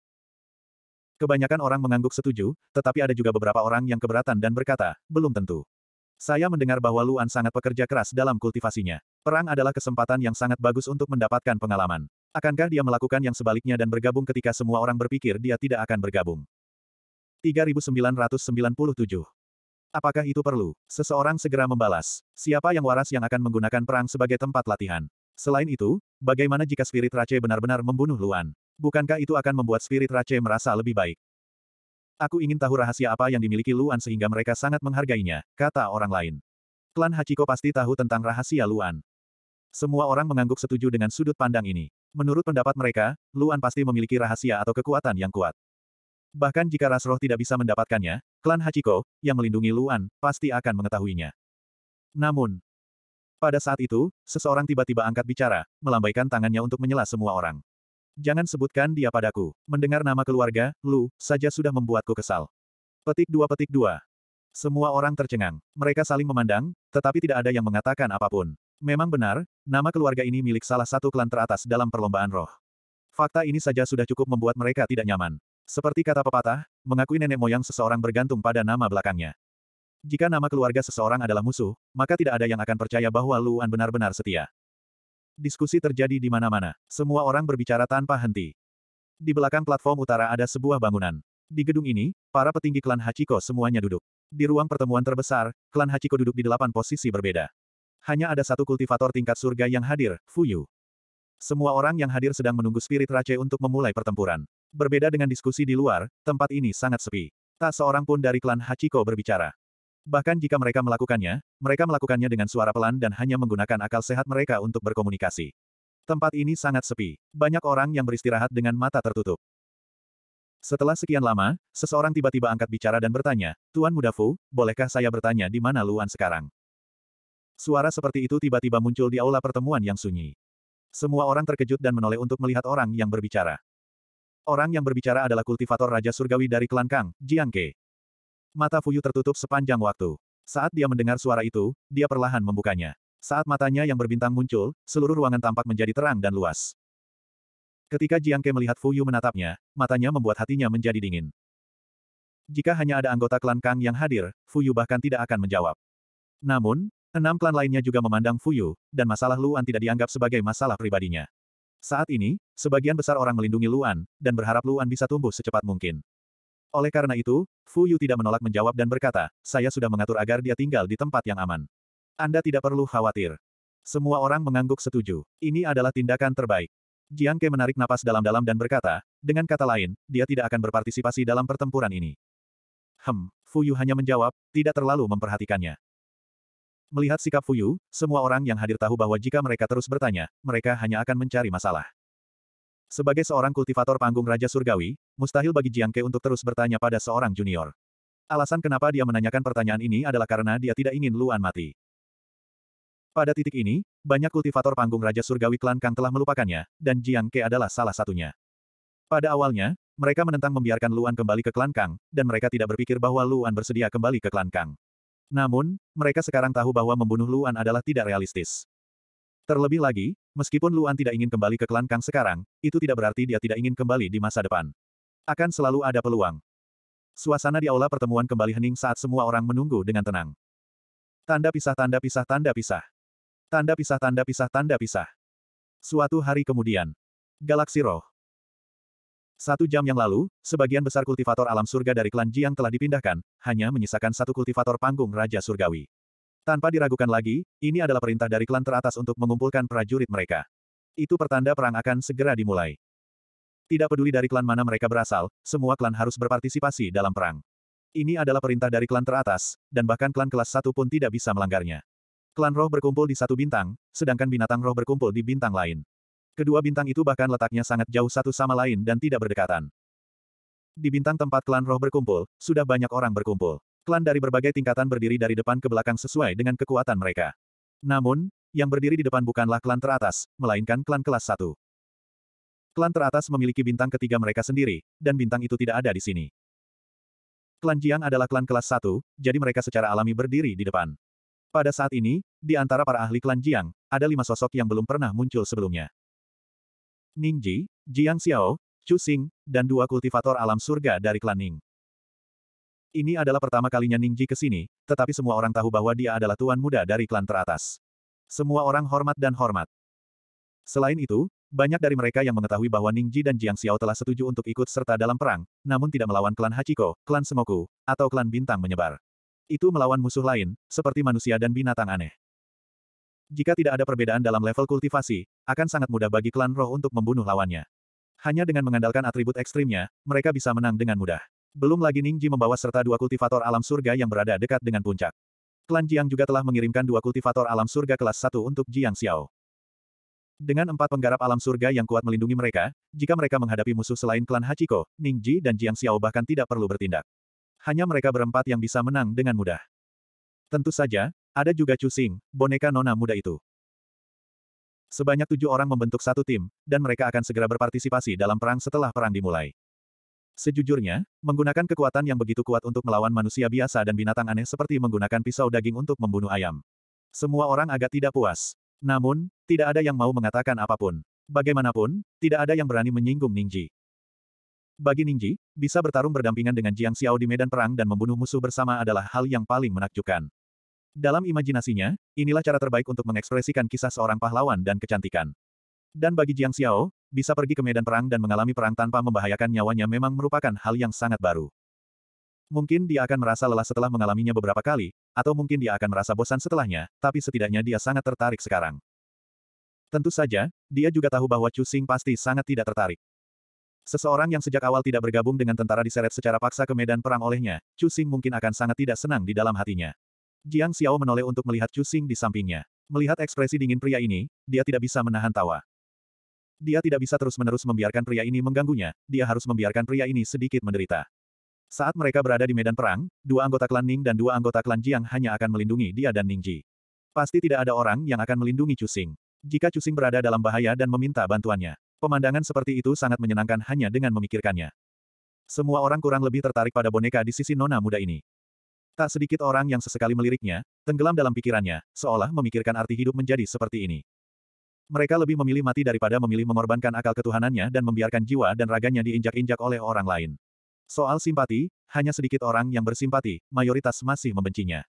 Kebanyakan orang mengangguk setuju, tetapi ada juga beberapa orang yang keberatan dan berkata, belum tentu. Saya mendengar bahwa Luan sangat pekerja keras dalam kultivasinya. Perang adalah kesempatan yang sangat bagus untuk mendapatkan pengalaman. Akankah dia melakukan yang sebaliknya dan bergabung ketika semua orang berpikir dia tidak akan bergabung? 3997 Apakah itu perlu? Seseorang segera membalas. Siapa yang waras yang akan menggunakan perang sebagai tempat latihan? Selain itu, bagaimana jika spirit Rache benar-benar membunuh Luan? Bukankah itu akan membuat spirit Rache merasa lebih baik? Aku ingin tahu rahasia apa yang dimiliki Luan sehingga mereka sangat menghargainya, kata orang lain. Klan Hachiko pasti tahu tentang rahasia Luan. Semua orang mengangguk setuju dengan sudut pandang ini. Menurut pendapat mereka, Luan pasti memiliki rahasia atau kekuatan yang kuat. Bahkan jika ras roh tidak bisa mendapatkannya, klan Hachiko, yang melindungi Luan, pasti akan mengetahuinya. Namun, pada saat itu, seseorang tiba-tiba angkat bicara, melambaikan tangannya untuk menyela semua orang. Jangan sebutkan dia padaku. Mendengar nama keluarga, Lu, saja sudah membuatku kesal. Petik dua petik dua. Semua orang tercengang. Mereka saling memandang, tetapi tidak ada yang mengatakan apapun. Memang benar, nama keluarga ini milik salah satu klan teratas dalam perlombaan roh. Fakta ini saja sudah cukup membuat mereka tidak nyaman. Seperti kata pepatah, mengakui nenek moyang seseorang bergantung pada nama belakangnya. Jika nama keluarga seseorang adalah musuh, maka tidak ada yang akan percaya bahwa Luan benar-benar setia. Diskusi terjadi di mana-mana. Semua orang berbicara tanpa henti. Di belakang platform utara ada sebuah bangunan. Di gedung ini, para petinggi klan Hachiko semuanya duduk. Di ruang pertemuan terbesar, klan Hachiko duduk di delapan posisi berbeda. Hanya ada satu kultivator tingkat surga yang hadir, Fuyu. Semua orang yang hadir sedang menunggu spirit Rache untuk memulai pertempuran. Berbeda dengan diskusi di luar, tempat ini sangat sepi. Tak seorang pun dari klan Hachiko berbicara. Bahkan jika mereka melakukannya, mereka melakukannya dengan suara pelan dan hanya menggunakan akal sehat mereka untuk berkomunikasi. Tempat ini sangat sepi. Banyak orang yang beristirahat dengan mata tertutup. Setelah sekian lama, seseorang tiba-tiba angkat bicara dan bertanya, Tuan Mudafu, bolehkah saya bertanya di mana Luan sekarang? Suara seperti itu tiba-tiba muncul di aula pertemuan yang sunyi. Semua orang terkejut dan menoleh untuk melihat orang yang berbicara. Orang yang berbicara adalah kultivator Raja Surgawi dari klan Kang, Jiang Ke. Mata Fuyu tertutup sepanjang waktu. Saat dia mendengar suara itu, dia perlahan membukanya. Saat matanya yang berbintang muncul, seluruh ruangan tampak menjadi terang dan luas. Ketika Jiang Ke melihat Fuyu menatapnya, matanya membuat hatinya menjadi dingin. Jika hanya ada anggota klan Kang yang hadir, Fuyu bahkan tidak akan menjawab. Namun, enam klan lainnya juga memandang Fuyu, dan masalah Luan tidak dianggap sebagai masalah pribadinya. Saat ini, sebagian besar orang melindungi Luan, dan berharap Luan bisa tumbuh secepat mungkin. Oleh karena itu, Fu Yu tidak menolak menjawab dan berkata, saya sudah mengatur agar dia tinggal di tempat yang aman. Anda tidak perlu khawatir. Semua orang mengangguk setuju. Ini adalah tindakan terbaik. Jiang Ke menarik napas dalam-dalam dan berkata, dengan kata lain, dia tidak akan berpartisipasi dalam pertempuran ini. Hem, Fu Yu hanya menjawab, tidak terlalu memperhatikannya. Melihat sikap Fuyu, semua orang yang hadir tahu bahwa jika mereka terus bertanya, mereka hanya akan mencari masalah. Sebagai seorang kultivator panggung Raja Surgawi, mustahil bagi Jiang Ke untuk terus bertanya pada seorang junior. Alasan kenapa dia menanyakan pertanyaan ini adalah karena dia tidak ingin Luan mati. Pada titik ini, banyak kultivator panggung Raja Surgawi klan Kang telah melupakannya, dan Jiang Ke adalah salah satunya. Pada awalnya, mereka menentang membiarkan Luan kembali ke klan Kang, dan mereka tidak berpikir bahwa Luan bersedia kembali ke klan Kang. Namun, mereka sekarang tahu bahwa membunuh Luan adalah tidak realistis. Terlebih lagi, meskipun Luan tidak ingin kembali ke klan Kang sekarang, itu tidak berarti dia tidak ingin kembali di masa depan. Akan selalu ada peluang. Suasana di aula pertemuan kembali hening saat semua orang menunggu dengan tenang. Tanda pisah tanda pisah tanda pisah. Tanda pisah tanda pisah tanda pisah. Suatu hari kemudian. Galaksi Roh. Satu jam yang lalu, sebagian besar kultivator alam surga dari klan Jiang telah dipindahkan, hanya menyisakan satu kultivator panggung Raja Surgawi. Tanpa diragukan lagi, ini adalah perintah dari klan teratas untuk mengumpulkan prajurit mereka. Itu pertanda perang akan segera dimulai. Tidak peduli dari klan mana mereka berasal, semua klan harus berpartisipasi dalam perang. Ini adalah perintah dari klan teratas, dan bahkan klan kelas Satu pun tidak bisa melanggarnya. Klan roh berkumpul di satu bintang, sedangkan binatang roh berkumpul di bintang lain. Kedua bintang itu bahkan letaknya sangat jauh satu sama lain dan tidak berdekatan. Di bintang tempat klan roh berkumpul, sudah banyak orang berkumpul. Klan dari berbagai tingkatan berdiri dari depan ke belakang sesuai dengan kekuatan mereka. Namun, yang berdiri di depan bukanlah klan teratas, melainkan klan kelas Satu. Klan teratas memiliki bintang ketiga mereka sendiri, dan bintang itu tidak ada di sini. Klan Jiang adalah klan kelas Satu, jadi mereka secara alami berdiri di depan. Pada saat ini, di antara para ahli klan Jiang, ada lima sosok yang belum pernah muncul sebelumnya. Ningji, Jiang Xiao, Chu Xing, dan dua kultivator alam surga dari klan Ning. Ini adalah pertama kalinya Ningji ke sini, tetapi semua orang tahu bahwa dia adalah tuan muda dari klan teratas. Semua orang hormat dan hormat. Selain itu, banyak dari mereka yang mengetahui bahwa Ningji dan Jiang Xiao telah setuju untuk ikut serta dalam perang, namun tidak melawan klan Hachiko, klan Semoku, atau klan Bintang Menyebar. Itu melawan musuh lain, seperti manusia dan binatang aneh. Jika tidak ada perbedaan dalam level kultivasi, akan sangat mudah bagi klan roh untuk membunuh lawannya. Hanya dengan mengandalkan atribut ekstrimnya, mereka bisa menang dengan mudah. Belum lagi Ningji membawa serta dua kultivator alam surga yang berada dekat dengan puncak. Klan Jiang juga telah mengirimkan dua kultivator alam surga kelas 1 untuk Jiang Xiao. Dengan empat penggarap alam surga yang kuat melindungi mereka, jika mereka menghadapi musuh selain klan Hachiko, Ningji dan Jiang Xiao bahkan tidak perlu bertindak. Hanya mereka berempat yang bisa menang dengan mudah. Tentu saja, ada juga Chu Xing, boneka nona muda itu. Sebanyak tujuh orang membentuk satu tim, dan mereka akan segera berpartisipasi dalam perang setelah perang dimulai. Sejujurnya, menggunakan kekuatan yang begitu kuat untuk melawan manusia biasa dan binatang aneh seperti menggunakan pisau daging untuk membunuh ayam. Semua orang agak tidak puas. Namun, tidak ada yang mau mengatakan apapun. Bagaimanapun, tidak ada yang berani menyinggung Ningji. Bagi Ningji, bisa bertarung berdampingan dengan Jiang Xiao di medan perang dan membunuh musuh bersama adalah hal yang paling menakjubkan. Dalam imajinasinya, inilah cara terbaik untuk mengekspresikan kisah seorang pahlawan dan kecantikan. Dan bagi Jiang Xiao, bisa pergi ke medan perang dan mengalami perang tanpa membahayakan nyawanya memang merupakan hal yang sangat baru. Mungkin dia akan merasa lelah setelah mengalaminya beberapa kali, atau mungkin dia akan merasa bosan setelahnya, tapi setidaknya dia sangat tertarik sekarang. Tentu saja, dia juga tahu bahwa Chu Xing pasti sangat tidak tertarik. Seseorang yang sejak awal tidak bergabung dengan tentara diseret secara paksa ke medan perang olehnya, Chu Xing mungkin akan sangat tidak senang di dalam hatinya. Jiang Xiao menoleh untuk melihat Chu Xing di sampingnya. Melihat ekspresi dingin pria ini, dia tidak bisa menahan tawa. Dia tidak bisa terus-menerus membiarkan pria ini mengganggunya, dia harus membiarkan pria ini sedikit menderita. Saat mereka berada di medan perang, dua anggota klan Ning dan dua anggota klan Jiang hanya akan melindungi dia dan Ning Ji. Pasti tidak ada orang yang akan melindungi Chu Xing. Jika Chu Xing berada dalam bahaya dan meminta bantuannya, pemandangan seperti itu sangat menyenangkan hanya dengan memikirkannya. Semua orang kurang lebih tertarik pada boneka di sisi nona muda ini. Tak sedikit orang yang sesekali meliriknya, tenggelam dalam pikirannya, seolah memikirkan arti hidup menjadi seperti ini. Mereka lebih memilih mati daripada memilih mengorbankan akal ketuhanannya dan membiarkan jiwa dan raganya diinjak-injak oleh orang lain. Soal simpati, hanya sedikit orang yang bersimpati, mayoritas masih membencinya.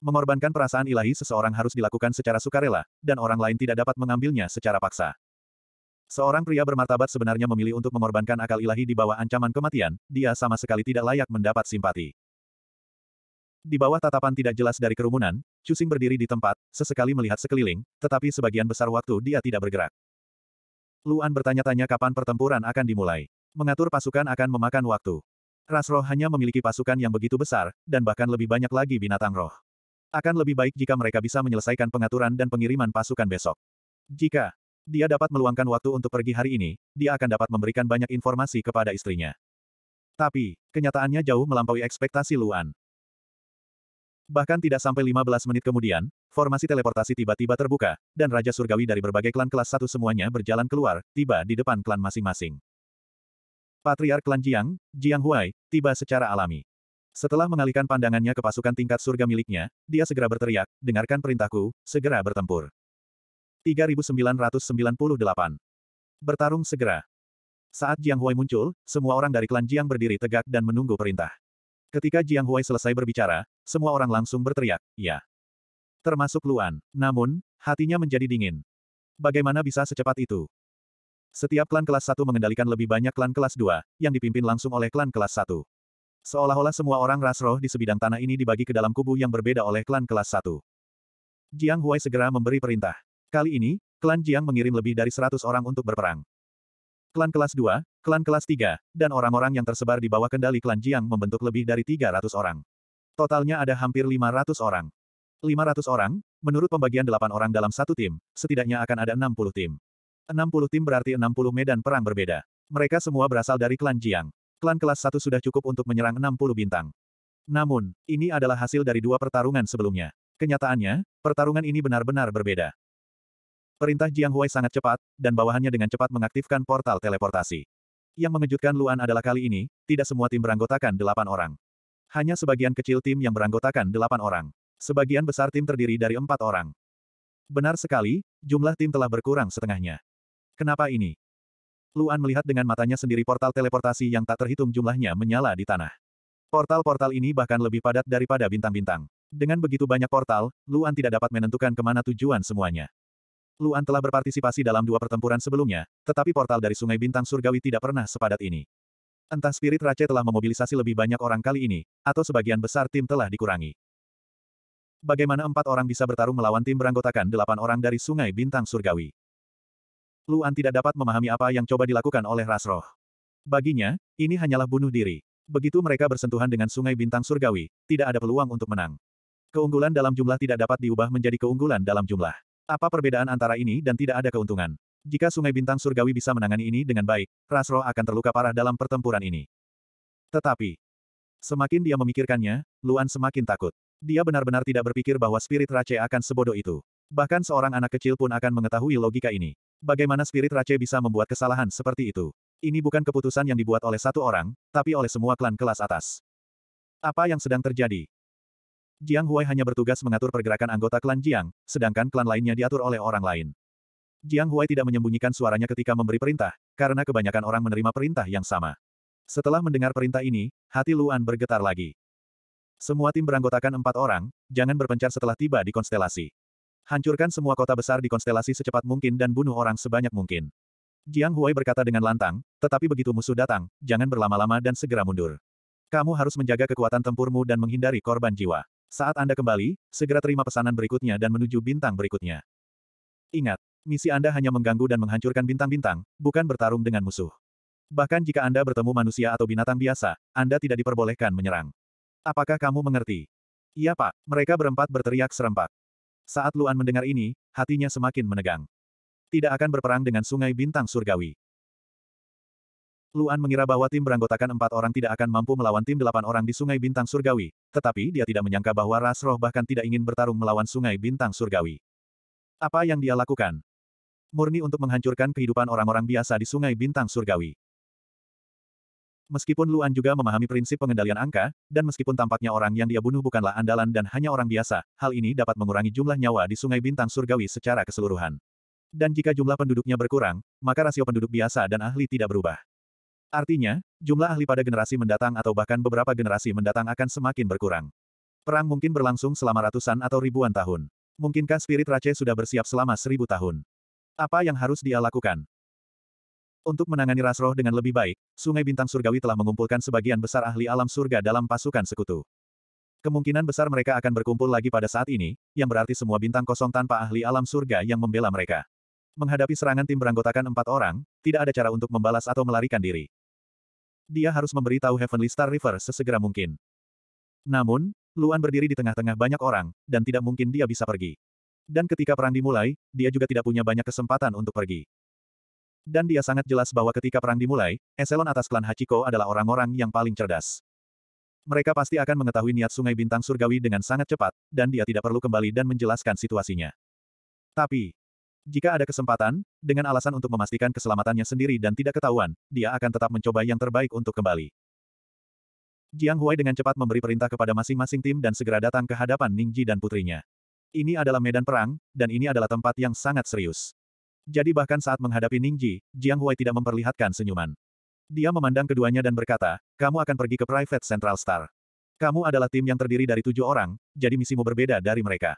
Mengorbankan perasaan ilahi seseorang harus dilakukan secara sukarela, dan orang lain tidak dapat mengambilnya secara paksa. Seorang pria bermartabat sebenarnya memilih untuk mengorbankan akal ilahi di bawah ancaman kematian, dia sama sekali tidak layak mendapat simpati. Di bawah tatapan tidak jelas dari kerumunan, Cusing berdiri di tempat, sesekali melihat sekeliling, tetapi sebagian besar waktu dia tidak bergerak. Luan bertanya-tanya kapan pertempuran akan dimulai. Mengatur pasukan akan memakan waktu. Rasroh hanya memiliki pasukan yang begitu besar, dan bahkan lebih banyak lagi binatang roh. Akan lebih baik jika mereka bisa menyelesaikan pengaturan dan pengiriman pasukan besok. Jika dia dapat meluangkan waktu untuk pergi hari ini, dia akan dapat memberikan banyak informasi kepada istrinya. Tapi, kenyataannya jauh melampaui ekspektasi Luan. Bahkan tidak sampai 15 menit kemudian, formasi teleportasi tiba-tiba terbuka, dan Raja Surgawi dari berbagai klan kelas satu semuanya berjalan keluar, tiba di depan klan masing-masing. Patriark klan Jiang, Jiang Huai, tiba secara alami. Setelah mengalihkan pandangannya ke pasukan tingkat surga miliknya, dia segera berteriak, dengarkan perintahku, segera bertempur. 3998. Bertarung segera. Saat Jiang Huai muncul, semua orang dari klan Jiang berdiri tegak dan menunggu perintah. Ketika Jiang Huai selesai berbicara, semua orang langsung berteriak, ya. Termasuk Luan. Namun, hatinya menjadi dingin. Bagaimana bisa secepat itu? Setiap klan kelas 1 mengendalikan lebih banyak klan kelas 2, yang dipimpin langsung oleh klan kelas 1. Seolah-olah semua orang ras roh di sebidang tanah ini dibagi ke dalam kubu yang berbeda oleh klan kelas 1. Jiang Huai segera memberi perintah. Kali ini, klan Jiang mengirim lebih dari 100 orang untuk berperang. Klan kelas 2, klan kelas 3, dan orang-orang yang tersebar di bawah kendali klan Jiang membentuk lebih dari 300 orang. Totalnya ada hampir 500 orang. 500 orang, menurut pembagian 8 orang dalam satu tim, setidaknya akan ada 60 tim. 60 tim berarti 60 medan perang berbeda. Mereka semua berasal dari klan Jiang. Klan kelas 1 sudah cukup untuk menyerang 60 bintang. Namun, ini adalah hasil dari dua pertarungan sebelumnya. Kenyataannya, pertarungan ini benar-benar berbeda. Perintah Jiang Huai sangat cepat, dan bawahannya dengan cepat mengaktifkan portal teleportasi. Yang mengejutkan Luan adalah kali ini, tidak semua tim beranggotakan delapan orang. Hanya sebagian kecil tim yang beranggotakan delapan orang. Sebagian besar tim terdiri dari empat orang. Benar sekali, jumlah tim telah berkurang setengahnya. Kenapa ini? Luan melihat dengan matanya sendiri portal teleportasi yang tak terhitung jumlahnya menyala di tanah. Portal-portal ini bahkan lebih padat daripada bintang-bintang. Dengan begitu banyak portal, Luan tidak dapat menentukan kemana tujuan semuanya. Luan telah berpartisipasi dalam dua pertempuran sebelumnya, tetapi portal dari Sungai Bintang Surgawi tidak pernah sepadat ini. Entah Spirit Rache telah memobilisasi lebih banyak orang kali ini, atau sebagian besar tim telah dikurangi. Bagaimana empat orang bisa bertarung melawan tim beranggotakan delapan orang dari Sungai Bintang Surgawi? Luan tidak dapat memahami apa yang coba dilakukan oleh Rasroh. Baginya, ini hanyalah bunuh diri. Begitu mereka bersentuhan dengan Sungai Bintang Surgawi, tidak ada peluang untuk menang. Keunggulan dalam jumlah tidak dapat diubah menjadi keunggulan dalam jumlah. Apa perbedaan antara ini dan tidak ada keuntungan? Jika Sungai Bintang Surgawi bisa menangani ini dengan baik, Rasro akan terluka parah dalam pertempuran ini. Tetapi, semakin dia memikirkannya, Luan semakin takut. Dia benar-benar tidak berpikir bahwa spirit Rache akan sebodoh itu. Bahkan seorang anak kecil pun akan mengetahui logika ini. Bagaimana spirit Rache bisa membuat kesalahan seperti itu? Ini bukan keputusan yang dibuat oleh satu orang, tapi oleh semua klan kelas atas. Apa yang sedang terjadi? Jiang Huai hanya bertugas mengatur pergerakan anggota klan Jiang, sedangkan klan lainnya diatur oleh orang lain. Jiang Huai tidak menyembunyikan suaranya ketika memberi perintah, karena kebanyakan orang menerima perintah yang sama. Setelah mendengar perintah ini, hati Luan bergetar lagi. Semua tim beranggotakan empat orang, jangan berpencar setelah tiba di konstelasi. Hancurkan semua kota besar di konstelasi secepat mungkin dan bunuh orang sebanyak mungkin. Jiang Huai berkata dengan lantang, tetapi begitu musuh datang, jangan berlama-lama dan segera mundur. Kamu harus menjaga kekuatan tempurmu dan menghindari korban jiwa. Saat Anda kembali, segera terima pesanan berikutnya dan menuju bintang berikutnya. Ingat, misi Anda hanya mengganggu dan menghancurkan bintang-bintang, bukan bertarung dengan musuh. Bahkan jika Anda bertemu manusia atau binatang biasa, Anda tidak diperbolehkan menyerang. Apakah kamu mengerti? Iya pak, mereka berempat berteriak serempak. Saat Luan mendengar ini, hatinya semakin menegang. Tidak akan berperang dengan sungai bintang surgawi. Luan mengira bahwa tim beranggotakan empat orang tidak akan mampu melawan tim delapan orang di Sungai Bintang Surgawi, tetapi dia tidak menyangka bahwa Ras Roh bahkan tidak ingin bertarung melawan Sungai Bintang Surgawi. Apa yang dia lakukan? Murni untuk menghancurkan kehidupan orang-orang biasa di Sungai Bintang Surgawi. Meskipun Luan juga memahami prinsip pengendalian angka, dan meskipun tampaknya orang yang dia bunuh bukanlah andalan dan hanya orang biasa, hal ini dapat mengurangi jumlah nyawa di Sungai Bintang Surgawi secara keseluruhan. Dan jika jumlah penduduknya berkurang, maka rasio penduduk biasa dan ahli tidak berubah. Artinya, jumlah ahli pada generasi mendatang atau bahkan beberapa generasi mendatang akan semakin berkurang. Perang mungkin berlangsung selama ratusan atau ribuan tahun. Mungkinkah spirit Rache sudah bersiap selama seribu tahun? Apa yang harus dia lakukan? Untuk menangani Rasroh dengan lebih baik, Sungai Bintang Surgawi telah mengumpulkan sebagian besar ahli alam surga dalam pasukan sekutu. Kemungkinan besar mereka akan berkumpul lagi pada saat ini, yang berarti semua bintang kosong tanpa ahli alam surga yang membela mereka. Menghadapi serangan tim beranggotakan empat orang, tidak ada cara untuk membalas atau melarikan diri dia harus memberitahu Heavenly Star River sesegera mungkin. Namun, Luan berdiri di tengah-tengah banyak orang, dan tidak mungkin dia bisa pergi. Dan ketika perang dimulai, dia juga tidak punya banyak kesempatan untuk pergi. Dan dia sangat jelas bahwa ketika perang dimulai, eselon atas klan Hachiko adalah orang-orang yang paling cerdas. Mereka pasti akan mengetahui niat sungai bintang surgawi dengan sangat cepat, dan dia tidak perlu kembali dan menjelaskan situasinya. Tapi, jika ada kesempatan, dengan alasan untuk memastikan keselamatannya sendiri dan tidak ketahuan, dia akan tetap mencoba yang terbaik untuk kembali. Jiang Huai dengan cepat memberi perintah kepada masing-masing tim dan segera datang ke hadapan Ning Ji dan putrinya. Ini adalah medan perang, dan ini adalah tempat yang sangat serius. Jadi bahkan saat menghadapi Ning Ji, Jiang Huai tidak memperlihatkan senyuman. Dia memandang keduanya dan berkata, kamu akan pergi ke Private Central Star. Kamu adalah tim yang terdiri dari tujuh orang, jadi misimu berbeda dari mereka.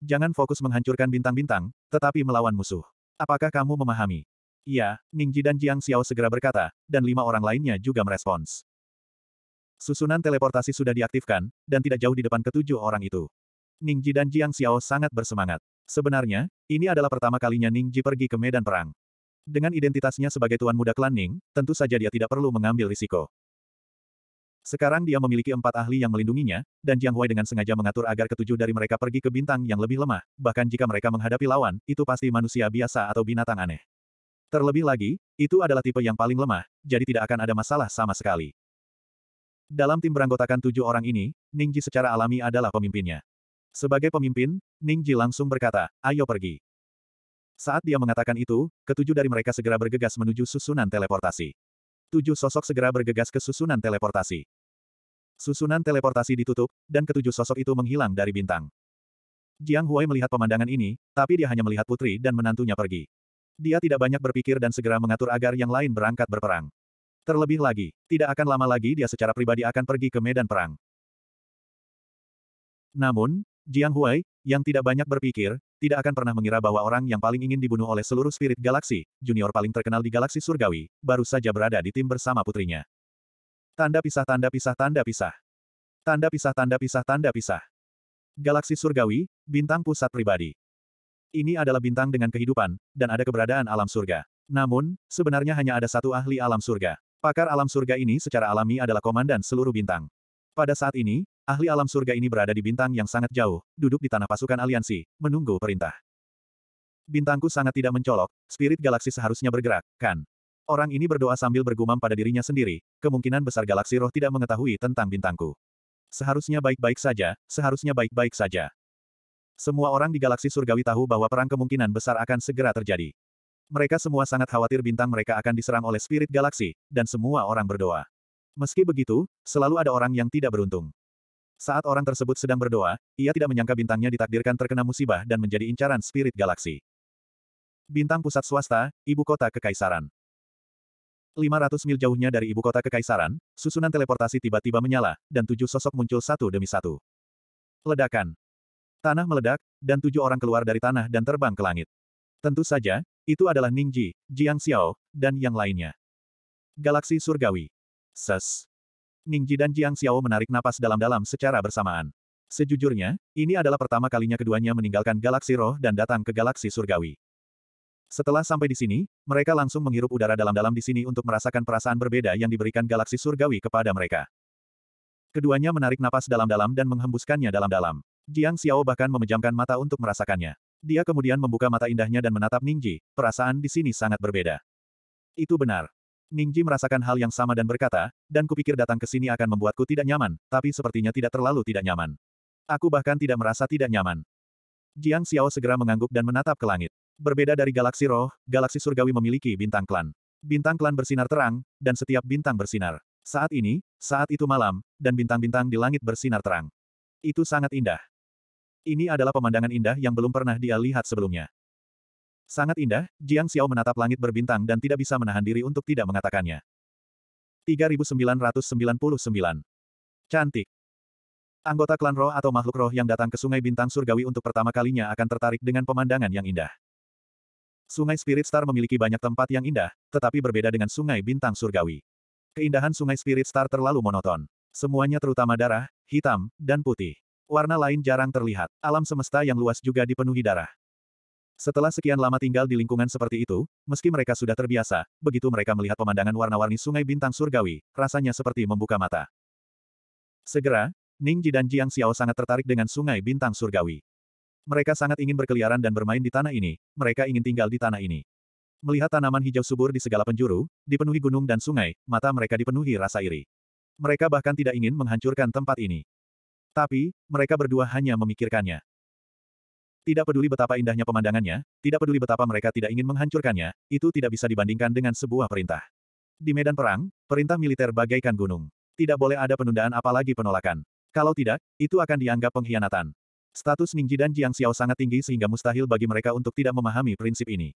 Jangan fokus menghancurkan bintang-bintang, tetapi melawan musuh. Apakah kamu memahami? Iya, Ningji dan Jiang Xiao segera berkata, dan lima orang lainnya juga merespons. Susunan teleportasi sudah diaktifkan, dan tidak jauh di depan ketujuh orang itu. Ningji dan Jiang Xiao sangat bersemangat. Sebenarnya, ini adalah pertama kalinya Ning Ji pergi ke medan perang. Dengan identitasnya sebagai tuan muda klan Ning, tentu saja dia tidak perlu mengambil risiko. Sekarang dia memiliki empat ahli yang melindunginya, dan Jiang Huai dengan sengaja mengatur agar ketujuh dari mereka pergi ke bintang yang lebih lemah, bahkan jika mereka menghadapi lawan, itu pasti manusia biasa atau binatang aneh. Terlebih lagi, itu adalah tipe yang paling lemah, jadi tidak akan ada masalah sama sekali. Dalam tim beranggotakan tujuh orang ini, Ning Ji secara alami adalah pemimpinnya. Sebagai pemimpin, Ning Ji langsung berkata, ayo pergi. Saat dia mengatakan itu, ketujuh dari mereka segera bergegas menuju susunan teleportasi. Tujuh sosok segera bergegas ke susunan teleportasi. Susunan teleportasi ditutup, dan ketujuh sosok itu menghilang dari bintang. Jiang Huai melihat pemandangan ini, tapi dia hanya melihat putri dan menantunya pergi. Dia tidak banyak berpikir dan segera mengatur agar yang lain berangkat berperang. Terlebih lagi, tidak akan lama lagi dia secara pribadi akan pergi ke medan perang. Namun, Jiang Huai, yang tidak banyak berpikir, tidak akan pernah mengira bahwa orang yang paling ingin dibunuh oleh seluruh spirit galaksi, junior paling terkenal di galaksi surgawi, baru saja berada di tim bersama putrinya. Tanda pisah tanda pisah tanda pisah. Tanda pisah tanda pisah tanda pisah. Galaksi surgawi, bintang pusat pribadi. Ini adalah bintang dengan kehidupan, dan ada keberadaan alam surga. Namun, sebenarnya hanya ada satu ahli alam surga. Pakar alam surga ini secara alami adalah komandan seluruh bintang. Pada saat ini, Ahli alam surga ini berada di bintang yang sangat jauh, duduk di tanah pasukan aliansi, menunggu perintah. Bintangku sangat tidak mencolok, spirit galaksi seharusnya bergerak, kan? Orang ini berdoa sambil bergumam pada dirinya sendiri, kemungkinan besar galaksi roh tidak mengetahui tentang bintangku. Seharusnya baik-baik saja, seharusnya baik-baik saja. Semua orang di galaksi surgawi tahu bahwa perang kemungkinan besar akan segera terjadi. Mereka semua sangat khawatir bintang mereka akan diserang oleh spirit galaksi, dan semua orang berdoa. Meski begitu, selalu ada orang yang tidak beruntung. Saat orang tersebut sedang berdoa, ia tidak menyangka bintangnya ditakdirkan terkena musibah dan menjadi incaran spirit galaksi. Bintang pusat swasta, ibu kota kekaisaran. 500 mil jauhnya dari ibu kota kekaisaran, susunan teleportasi tiba-tiba menyala, dan tujuh sosok muncul satu demi satu. Ledakan. Tanah meledak, dan tujuh orang keluar dari tanah dan terbang ke langit. Tentu saja, itu adalah Ningji, Jiang Xiao, dan yang lainnya. Galaksi Surgawi. Ses. Ningji dan Jiang Xiao menarik napas dalam-dalam secara bersamaan. Sejujurnya, ini adalah pertama kalinya keduanya meninggalkan galaksi roh dan datang ke galaksi surgawi. Setelah sampai di sini, mereka langsung menghirup udara dalam-dalam di sini untuk merasakan perasaan berbeda yang diberikan galaksi surgawi kepada mereka. Keduanya menarik napas dalam-dalam dan menghembuskannya dalam-dalam. Jiang Xiao bahkan memejamkan mata untuk merasakannya. Dia kemudian membuka mata indahnya dan menatap Ningji, perasaan di sini sangat berbeda. Itu benar. Ningji merasakan hal yang sama dan berkata, dan kupikir datang ke sini akan membuatku tidak nyaman, tapi sepertinya tidak terlalu tidak nyaman. Aku bahkan tidak merasa tidak nyaman. Jiang Xiao segera mengangguk dan menatap ke langit. Berbeda dari galaksi roh, galaksi surgawi memiliki bintang klan. Bintang klan bersinar terang, dan setiap bintang bersinar. Saat ini, saat itu malam, dan bintang-bintang di langit bersinar terang. Itu sangat indah. Ini adalah pemandangan indah yang belum pernah dia lihat sebelumnya. Sangat indah, Jiang Xiao menatap langit berbintang dan tidak bisa menahan diri untuk tidak mengatakannya. 3999. Cantik. Anggota klan roh atau makhluk roh yang datang ke Sungai Bintang Surgawi untuk pertama kalinya akan tertarik dengan pemandangan yang indah. Sungai Spirit Star memiliki banyak tempat yang indah, tetapi berbeda dengan Sungai Bintang Surgawi. Keindahan Sungai Spirit Star terlalu monoton. Semuanya terutama darah, hitam, dan putih. Warna lain jarang terlihat. Alam semesta yang luas juga dipenuhi darah. Setelah sekian lama tinggal di lingkungan seperti itu, meski mereka sudah terbiasa, begitu mereka melihat pemandangan warna-warni sungai bintang surgawi, rasanya seperti membuka mata. Segera, Ning Ji dan Jiang Xiao sangat tertarik dengan sungai bintang surgawi. Mereka sangat ingin berkeliaran dan bermain di tanah ini, mereka ingin tinggal di tanah ini. Melihat tanaman hijau subur di segala penjuru, dipenuhi gunung dan sungai, mata mereka dipenuhi rasa iri. Mereka bahkan tidak ingin menghancurkan tempat ini. Tapi, mereka berdua hanya memikirkannya. Tidak peduli betapa indahnya pemandangannya, tidak peduli betapa mereka tidak ingin menghancurkannya, itu tidak bisa dibandingkan dengan sebuah perintah. Di medan perang, perintah militer bagaikan gunung. Tidak boleh ada penundaan apalagi penolakan. Kalau tidak, itu akan dianggap pengkhianatan. Status Ningji dan Jiang Xiao sangat tinggi sehingga mustahil bagi mereka untuk tidak memahami prinsip ini.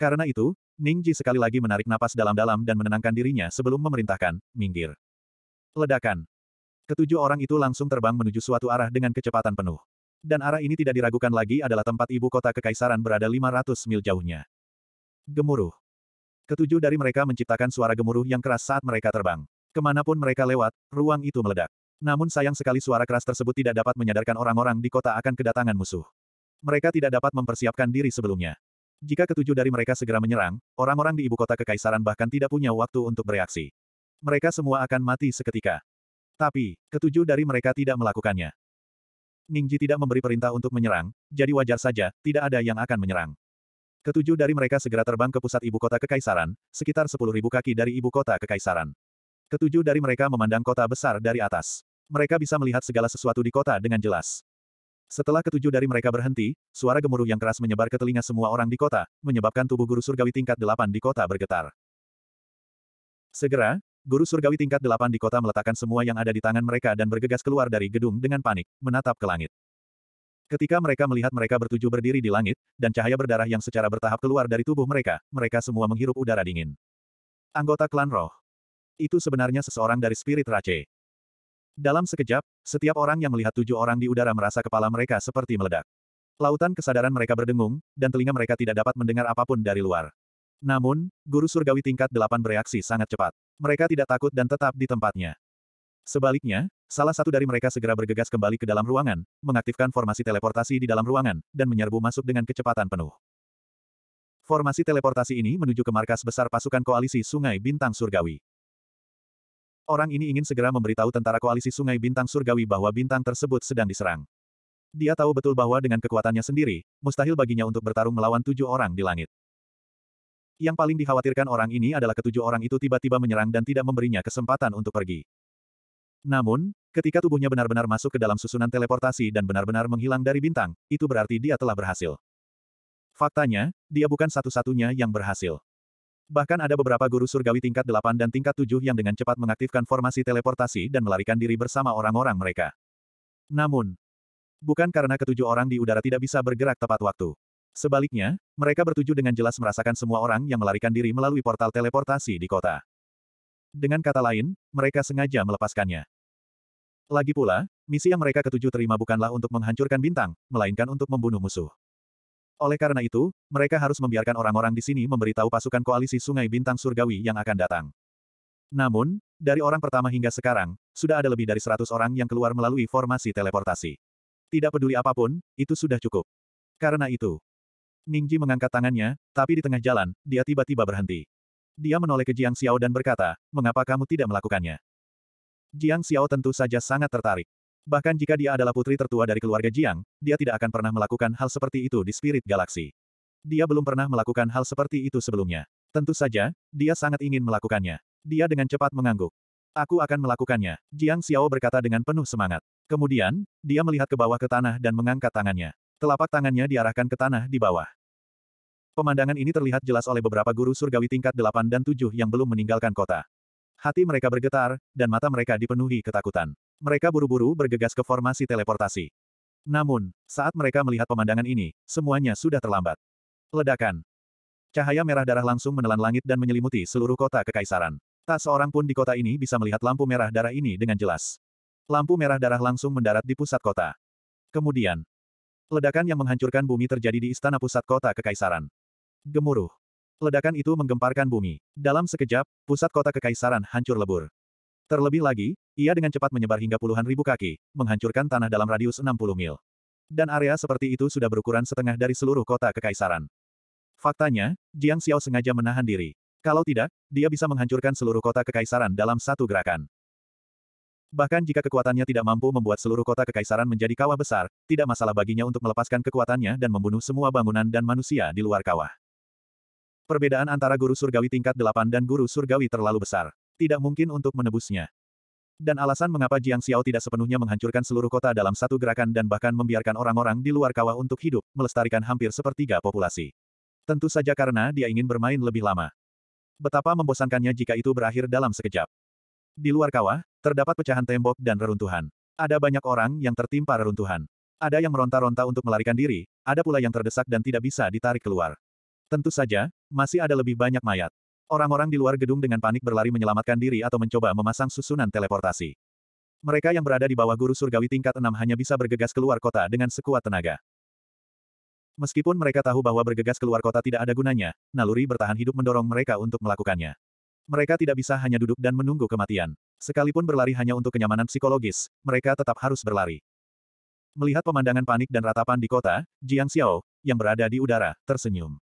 Karena itu, Ningji sekali lagi menarik napas dalam-dalam dan menenangkan dirinya sebelum memerintahkan, minggir. Ledakan. Ketujuh orang itu langsung terbang menuju suatu arah dengan kecepatan penuh dan arah ini tidak diragukan lagi adalah tempat ibu kota kekaisaran berada 500 mil jauhnya. Gemuruh. Ketujuh dari mereka menciptakan suara gemuruh yang keras saat mereka terbang. Kemanapun mereka lewat, ruang itu meledak. Namun sayang sekali suara keras tersebut tidak dapat menyadarkan orang-orang di kota akan kedatangan musuh. Mereka tidak dapat mempersiapkan diri sebelumnya. Jika ketujuh dari mereka segera menyerang, orang-orang di ibu kota kekaisaran bahkan tidak punya waktu untuk bereaksi. Mereka semua akan mati seketika. Tapi, ketujuh dari mereka tidak melakukannya. Ningji tidak memberi perintah untuk menyerang, jadi wajar saja, tidak ada yang akan menyerang. Ketujuh dari mereka segera terbang ke pusat ibu kota Kekaisaran, sekitar 10.000 kaki dari ibu kota Kekaisaran. Ketujuh dari mereka memandang kota besar dari atas. Mereka bisa melihat segala sesuatu di kota dengan jelas. Setelah ketujuh dari mereka berhenti, suara gemuruh yang keras menyebar ke telinga semua orang di kota, menyebabkan tubuh guru surgawi tingkat delapan di kota bergetar. Segera, Guru surgawi tingkat delapan di kota meletakkan semua yang ada di tangan mereka dan bergegas keluar dari gedung dengan panik, menatap ke langit. Ketika mereka melihat mereka bertujuh berdiri di langit, dan cahaya berdarah yang secara bertahap keluar dari tubuh mereka, mereka semua menghirup udara dingin. Anggota klan roh. Itu sebenarnya seseorang dari spirit race. Dalam sekejap, setiap orang yang melihat tujuh orang di udara merasa kepala mereka seperti meledak. Lautan kesadaran mereka berdengung, dan telinga mereka tidak dapat mendengar apapun dari luar. Namun, guru surgawi tingkat delapan bereaksi sangat cepat. Mereka tidak takut dan tetap di tempatnya. Sebaliknya, salah satu dari mereka segera bergegas kembali ke dalam ruangan, mengaktifkan formasi teleportasi di dalam ruangan, dan menyerbu masuk dengan kecepatan penuh. Formasi teleportasi ini menuju ke markas besar pasukan koalisi Sungai Bintang Surgawi. Orang ini ingin segera memberitahu tentara koalisi Sungai Bintang Surgawi bahwa bintang tersebut sedang diserang. Dia tahu betul bahwa dengan kekuatannya sendiri, mustahil baginya untuk bertarung melawan tujuh orang di langit. Yang paling dikhawatirkan orang ini adalah ketujuh orang itu tiba-tiba menyerang dan tidak memberinya kesempatan untuk pergi. Namun, ketika tubuhnya benar-benar masuk ke dalam susunan teleportasi dan benar-benar menghilang dari bintang, itu berarti dia telah berhasil. Faktanya, dia bukan satu-satunya yang berhasil. Bahkan ada beberapa guru surgawi tingkat 8 dan tingkat 7 yang dengan cepat mengaktifkan formasi teleportasi dan melarikan diri bersama orang-orang mereka. Namun, bukan karena ketujuh orang di udara tidak bisa bergerak tepat waktu. Sebaliknya, mereka bertuju dengan jelas merasakan semua orang yang melarikan diri melalui portal teleportasi di kota. Dengan kata lain, mereka sengaja melepaskannya. Lagi pula, misi yang mereka ketujuh terima bukanlah untuk menghancurkan bintang, melainkan untuk membunuh musuh. Oleh karena itu, mereka harus membiarkan orang-orang di sini memberitahu pasukan koalisi Sungai Bintang Surgawi yang akan datang. Namun, dari orang pertama hingga sekarang, sudah ada lebih dari 100 orang yang keluar melalui formasi teleportasi. Tidak peduli apapun, itu sudah cukup. Karena itu, Ningji mengangkat tangannya, tapi di tengah jalan, dia tiba-tiba berhenti. Dia menoleh ke Jiang Xiao dan berkata, mengapa kamu tidak melakukannya? Jiang Xiao tentu saja sangat tertarik. Bahkan jika dia adalah putri tertua dari keluarga Jiang, dia tidak akan pernah melakukan hal seperti itu di Spirit Galaxy. Dia belum pernah melakukan hal seperti itu sebelumnya. Tentu saja, dia sangat ingin melakukannya. Dia dengan cepat mengangguk. Aku akan melakukannya, Jiang Xiao berkata dengan penuh semangat. Kemudian, dia melihat ke bawah ke tanah dan mengangkat tangannya. Telapak tangannya diarahkan ke tanah di bawah. Pemandangan ini terlihat jelas oleh beberapa guru surgawi tingkat 8 dan 7 yang belum meninggalkan kota. Hati mereka bergetar, dan mata mereka dipenuhi ketakutan. Mereka buru-buru bergegas ke formasi teleportasi. Namun, saat mereka melihat pemandangan ini, semuanya sudah terlambat. Ledakan. Cahaya merah darah langsung menelan langit dan menyelimuti seluruh kota kekaisaran. Tak seorang pun di kota ini bisa melihat lampu merah darah ini dengan jelas. Lampu merah darah langsung mendarat di pusat kota. Kemudian, Ledakan yang menghancurkan bumi terjadi di istana pusat kota kekaisaran. Gemuruh. Ledakan itu menggemparkan bumi. Dalam sekejap, pusat kota kekaisaran hancur lebur. Terlebih lagi, ia dengan cepat menyebar hingga puluhan ribu kaki, menghancurkan tanah dalam radius 60 mil. Dan area seperti itu sudah berukuran setengah dari seluruh kota kekaisaran. Faktanya, Jiang Xiao sengaja menahan diri. Kalau tidak, dia bisa menghancurkan seluruh kota kekaisaran dalam satu gerakan. Bahkan jika kekuatannya tidak mampu membuat seluruh kota kekaisaran menjadi kawah besar, tidak masalah baginya untuk melepaskan kekuatannya dan membunuh semua bangunan dan manusia di luar kawah. Perbedaan antara guru surgawi tingkat 8 dan guru surgawi terlalu besar. Tidak mungkin untuk menebusnya. Dan alasan mengapa Jiang Xiao tidak sepenuhnya menghancurkan seluruh kota dalam satu gerakan dan bahkan membiarkan orang-orang di luar kawah untuk hidup, melestarikan hampir sepertiga populasi. Tentu saja karena dia ingin bermain lebih lama. Betapa membosankannya jika itu berakhir dalam sekejap. Di luar kawah, Terdapat pecahan tembok dan reruntuhan. Ada banyak orang yang tertimpa reruntuhan. Ada yang meronta-ronta untuk melarikan diri, ada pula yang terdesak dan tidak bisa ditarik keluar. Tentu saja, masih ada lebih banyak mayat. Orang-orang di luar gedung dengan panik berlari menyelamatkan diri atau mencoba memasang susunan teleportasi. Mereka yang berada di bawah guru surgawi tingkat 6 hanya bisa bergegas keluar kota dengan sekuat tenaga. Meskipun mereka tahu bahwa bergegas keluar kota tidak ada gunanya, naluri bertahan hidup mendorong mereka untuk melakukannya. Mereka tidak bisa hanya duduk dan menunggu kematian. Sekalipun berlari hanya untuk kenyamanan psikologis, mereka tetap harus berlari. Melihat pemandangan panik dan ratapan di kota, Jiang Xiao, yang berada di udara, tersenyum.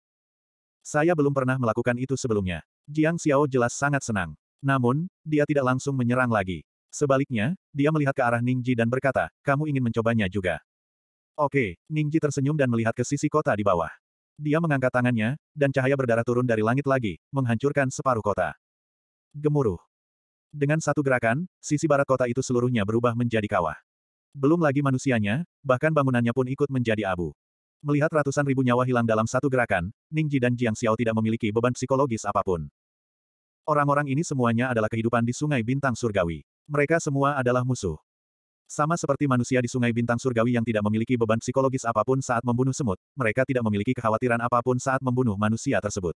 Saya belum pernah melakukan itu sebelumnya. Jiang Xiao jelas sangat senang. Namun, dia tidak langsung menyerang lagi. Sebaliknya, dia melihat ke arah Ning Ji dan berkata, kamu ingin mencobanya juga. Oke, Ning Ji tersenyum dan melihat ke sisi kota di bawah. Dia mengangkat tangannya, dan cahaya berdarah turun dari langit lagi, menghancurkan separuh kota. Gemuruh. Dengan satu gerakan, sisi barat kota itu seluruhnya berubah menjadi kawah. Belum lagi manusianya, bahkan bangunannya pun ikut menjadi abu. Melihat ratusan ribu nyawa hilang dalam satu gerakan, Ning Ji dan Jiang Xiao tidak memiliki beban psikologis apapun. Orang-orang ini semuanya adalah kehidupan di Sungai Bintang Surgawi. Mereka semua adalah musuh. Sama seperti manusia di Sungai Bintang Surgawi yang tidak memiliki beban psikologis apapun saat membunuh semut, mereka tidak memiliki kekhawatiran apapun saat membunuh manusia tersebut.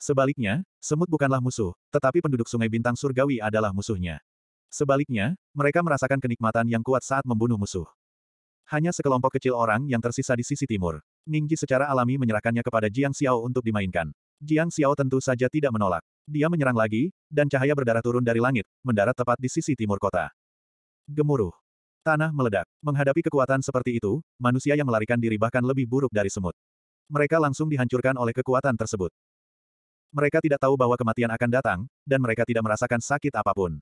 Sebaliknya, semut bukanlah musuh, tetapi penduduk sungai bintang surgawi adalah musuhnya. Sebaliknya, mereka merasakan kenikmatan yang kuat saat membunuh musuh. Hanya sekelompok kecil orang yang tersisa di sisi timur. Ningji secara alami menyerahkannya kepada Jiang Xiao untuk dimainkan. Jiang Xiao tentu saja tidak menolak. Dia menyerang lagi, dan cahaya berdarah turun dari langit, mendarat tepat di sisi timur kota. Gemuruh. Tanah meledak. Menghadapi kekuatan seperti itu, manusia yang melarikan diri bahkan lebih buruk dari semut. Mereka langsung dihancurkan oleh kekuatan tersebut. Mereka tidak tahu bahwa kematian akan datang, dan mereka tidak merasakan sakit apapun.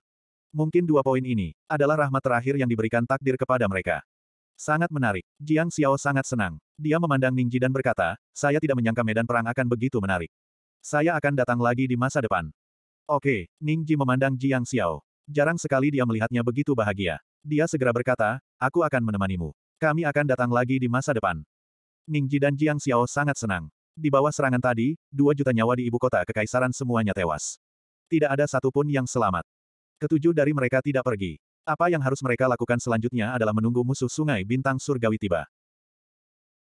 Mungkin dua poin ini adalah rahmat terakhir yang diberikan takdir kepada mereka. Sangat menarik. Jiang Xiao sangat senang. Dia memandang Ning Ningji dan berkata, saya tidak menyangka medan perang akan begitu menarik. Saya akan datang lagi di masa depan. Oke, Ning Ningji memandang Jiang Xiao. Jarang sekali dia melihatnya begitu bahagia. Dia segera berkata, aku akan menemanimu. Kami akan datang lagi di masa depan. Ning Ningji dan Jiang Xiao sangat senang. Di bawah serangan tadi, dua juta nyawa di ibu kota kekaisaran semuanya tewas. Tidak ada satupun yang selamat. Ketujuh dari mereka tidak pergi. Apa yang harus mereka lakukan selanjutnya adalah menunggu musuh sungai bintang surgawi tiba.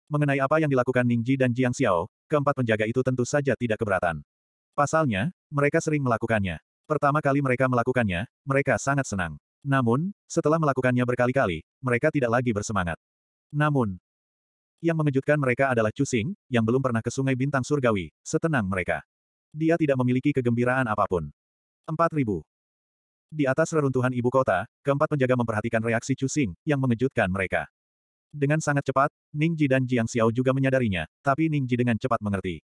Mengenai apa yang dilakukan Ningji dan Jiang Xiao, keempat penjaga itu tentu saja tidak keberatan. Pasalnya, mereka sering melakukannya. Pertama kali mereka melakukannya, mereka sangat senang. Namun, setelah melakukannya berkali-kali, mereka tidak lagi bersemangat. Namun, yang mengejutkan mereka adalah Cusing, yang belum pernah ke Sungai Bintang Surgawi, setenang mereka. Dia tidak memiliki kegembiraan apapun. 4000. Di atas reruntuhan ibu kota, keempat penjaga memperhatikan reaksi Cusing, yang mengejutkan mereka. Dengan sangat cepat, Ningji dan Jiang Xiao juga menyadarinya, tapi Ningji dengan cepat mengerti.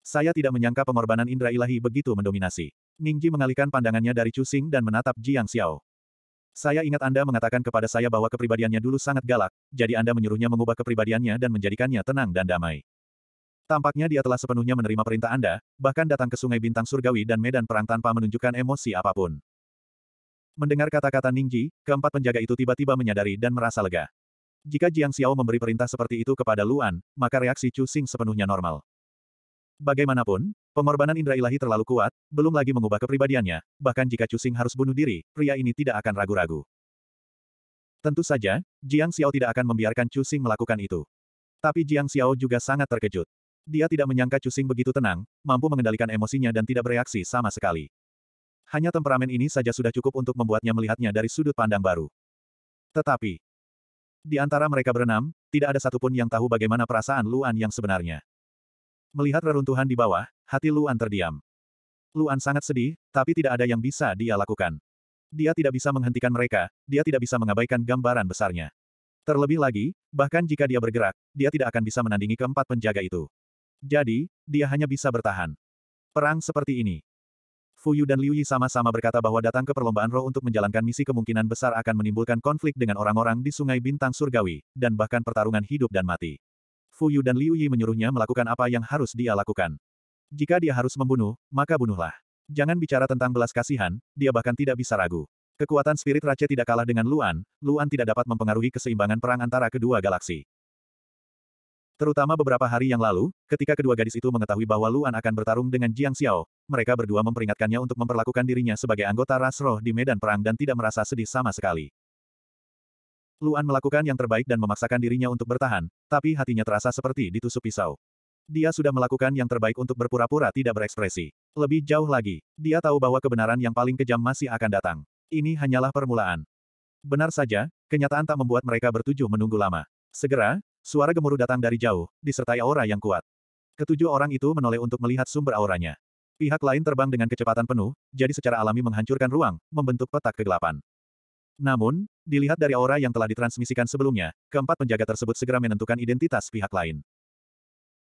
Saya tidak menyangka pengorbanan indra ilahi begitu mendominasi. Ningji mengalihkan pandangannya dari Cusing dan menatap Jiang Xiao. Saya ingat Anda mengatakan kepada saya bahwa kepribadiannya dulu sangat galak, jadi Anda menyuruhnya mengubah kepribadiannya dan menjadikannya tenang dan damai. Tampaknya dia telah sepenuhnya menerima perintah Anda, bahkan datang ke Sungai Bintang Surgawi dan medan perang tanpa menunjukkan emosi apapun. Mendengar kata-kata Ningji, keempat penjaga itu tiba-tiba menyadari dan merasa lega. Jika Jiang Xiao memberi perintah seperti itu kepada Luan, maka reaksi Chu Xing sepenuhnya normal. Bagaimanapun, pengorbanan indra ilahi terlalu kuat, belum lagi mengubah kepribadiannya, bahkan jika Cusing harus bunuh diri, pria ini tidak akan ragu-ragu. Tentu saja, Jiang Xiao tidak akan membiarkan Cusing melakukan itu. Tapi Jiang Xiao juga sangat terkejut. Dia tidak menyangka Cusing begitu tenang, mampu mengendalikan emosinya dan tidak bereaksi sama sekali. Hanya temperamen ini saja sudah cukup untuk membuatnya melihatnya dari sudut pandang baru. Tetapi, di antara mereka berenam, tidak ada satupun yang tahu bagaimana perasaan Luan yang sebenarnya. Melihat reruntuhan di bawah, hati Luan terdiam. Luan sangat sedih, tapi tidak ada yang bisa dia lakukan. Dia tidak bisa menghentikan mereka, dia tidak bisa mengabaikan gambaran besarnya. Terlebih lagi, bahkan jika dia bergerak, dia tidak akan bisa menandingi keempat penjaga itu. Jadi, dia hanya bisa bertahan. Perang seperti ini. Fuyu dan Liu Yi sama-sama berkata bahwa datang ke perlombaan roh untuk menjalankan misi kemungkinan besar akan menimbulkan konflik dengan orang-orang di Sungai Bintang Surgawi, dan bahkan pertarungan hidup dan mati. Fu Yu dan Liu Yi menyuruhnya melakukan apa yang harus dia lakukan. Jika dia harus membunuh, maka bunuhlah. Jangan bicara tentang belas kasihan, dia bahkan tidak bisa ragu. Kekuatan spirit Rache tidak kalah dengan Luan, Luan tidak dapat mempengaruhi keseimbangan perang antara kedua galaksi. Terutama beberapa hari yang lalu, ketika kedua gadis itu mengetahui bahwa Luan akan bertarung dengan Jiang Xiao, mereka berdua memperingatkannya untuk memperlakukan dirinya sebagai anggota ras roh di medan perang dan tidak merasa sedih sama sekali. Luan melakukan yang terbaik dan memaksakan dirinya untuk bertahan, tapi hatinya terasa seperti ditusuk pisau. Dia sudah melakukan yang terbaik untuk berpura-pura tidak berekspresi. Lebih jauh lagi, dia tahu bahwa kebenaran yang paling kejam masih akan datang. Ini hanyalah permulaan. Benar saja, kenyataan tak membuat mereka bertujuh menunggu lama. Segera, suara gemuruh datang dari jauh, disertai aura yang kuat. Ketujuh orang itu menoleh untuk melihat sumber auranya. Pihak lain terbang dengan kecepatan penuh, jadi secara alami menghancurkan ruang, membentuk petak kegelapan. Namun, dilihat dari aura yang telah ditransmisikan sebelumnya, keempat penjaga tersebut segera menentukan identitas pihak lain.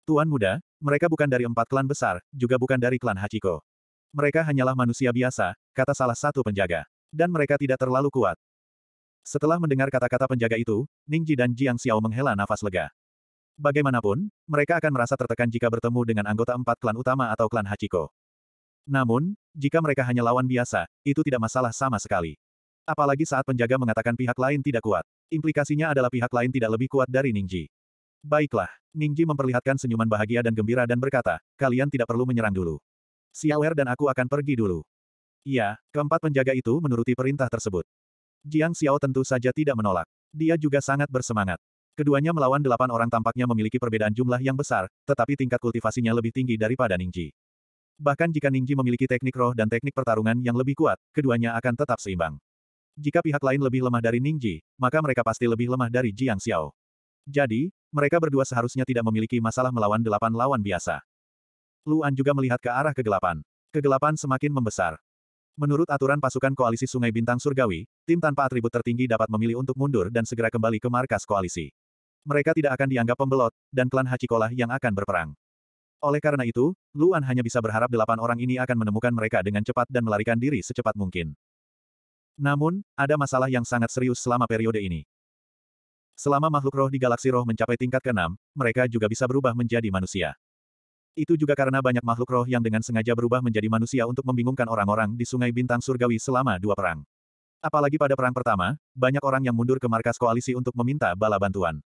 Tuan muda, mereka bukan dari empat klan besar, juga bukan dari klan Hachiko. Mereka hanyalah manusia biasa, kata salah satu penjaga. Dan mereka tidak terlalu kuat. Setelah mendengar kata-kata penjaga itu, Ningji dan Jiang Xiao menghela nafas lega. Bagaimanapun, mereka akan merasa tertekan jika bertemu dengan anggota empat klan utama atau klan Hachiko. Namun, jika mereka hanya lawan biasa, itu tidak masalah sama sekali. Apalagi saat penjaga mengatakan pihak lain tidak kuat. Implikasinya adalah pihak lain tidak lebih kuat dari Ningji. Baiklah, Ningji memperlihatkan senyuman bahagia dan gembira dan berkata, kalian tidak perlu menyerang dulu. Xiaoer dan aku akan pergi dulu. Iya, keempat penjaga itu menuruti perintah tersebut. Jiang Xiao tentu saja tidak menolak. Dia juga sangat bersemangat. Keduanya melawan delapan orang tampaknya memiliki perbedaan jumlah yang besar, tetapi tingkat kultivasinya lebih tinggi daripada Ningji. Bahkan jika Ningji memiliki teknik roh dan teknik pertarungan yang lebih kuat, keduanya akan tetap seimbang. Jika pihak lain lebih lemah dari Ningji, maka mereka pasti lebih lemah dari Jiang Xiao. Jadi, mereka berdua seharusnya tidak memiliki masalah melawan delapan lawan biasa. Luan juga melihat ke arah kegelapan. Kegelapan semakin membesar. Menurut aturan pasukan koalisi Sungai Bintang Surgawi, tim tanpa atribut tertinggi dapat memilih untuk mundur dan segera kembali ke markas koalisi. Mereka tidak akan dianggap pembelot, dan klan Hachikolah yang akan berperang. Oleh karena itu, Luan hanya bisa berharap delapan orang ini akan menemukan mereka dengan cepat dan melarikan diri secepat mungkin. Namun, ada masalah yang sangat serius selama periode ini. Selama makhluk roh di galaksi roh mencapai tingkat ke-6, mereka juga bisa berubah menjadi manusia. Itu juga karena banyak makhluk roh yang dengan sengaja berubah menjadi manusia untuk membingungkan orang-orang di Sungai Bintang Surgawi selama dua perang. Apalagi pada perang pertama, banyak orang yang mundur ke markas koalisi untuk meminta bala bantuan.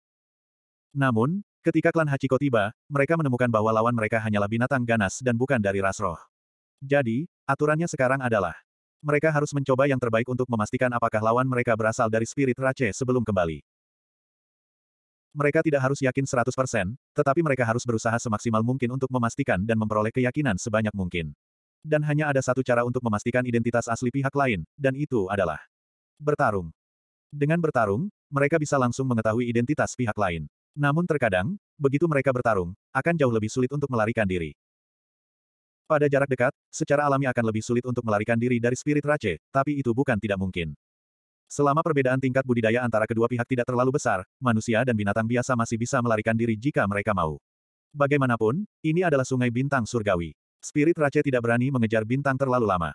Namun, ketika klan Hachiko tiba, mereka menemukan bahwa lawan mereka hanyalah binatang ganas dan bukan dari ras roh. Jadi, aturannya sekarang adalah mereka harus mencoba yang terbaik untuk memastikan apakah lawan mereka berasal dari spirit Rache sebelum kembali. Mereka tidak harus yakin 100%, tetapi mereka harus berusaha semaksimal mungkin untuk memastikan dan memperoleh keyakinan sebanyak mungkin. Dan hanya ada satu cara untuk memastikan identitas asli pihak lain, dan itu adalah bertarung. Dengan bertarung, mereka bisa langsung mengetahui identitas pihak lain. Namun terkadang, begitu mereka bertarung, akan jauh lebih sulit untuk melarikan diri. Pada jarak dekat, secara alami akan lebih sulit untuk melarikan diri dari spirit race, tapi itu bukan tidak mungkin. Selama perbedaan tingkat budidaya antara kedua pihak tidak terlalu besar, manusia dan binatang biasa masih bisa melarikan diri jika mereka mau. Bagaimanapun, ini adalah sungai bintang surgawi. Spirit race tidak berani mengejar bintang terlalu lama.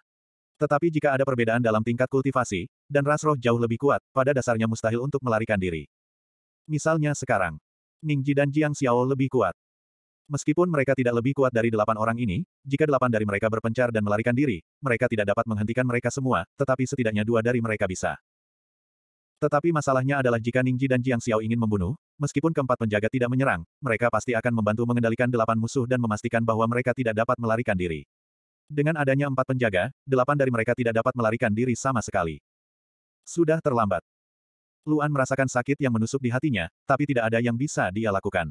Tetapi jika ada perbedaan dalam tingkat kultivasi, dan ras roh jauh lebih kuat, pada dasarnya mustahil untuk melarikan diri. Misalnya sekarang, Ningji dan Jiang Xiao lebih kuat. Meskipun mereka tidak lebih kuat dari delapan orang ini, jika delapan dari mereka berpencar dan melarikan diri, mereka tidak dapat menghentikan mereka semua, tetapi setidaknya dua dari mereka bisa. Tetapi masalahnya adalah jika Ningji dan Jiang Xiao ingin membunuh, meskipun keempat penjaga tidak menyerang, mereka pasti akan membantu mengendalikan delapan musuh dan memastikan bahwa mereka tidak dapat melarikan diri. Dengan adanya empat penjaga, delapan dari mereka tidak dapat melarikan diri sama sekali. Sudah terlambat. Luan merasakan sakit yang menusuk di hatinya, tapi tidak ada yang bisa dia lakukan.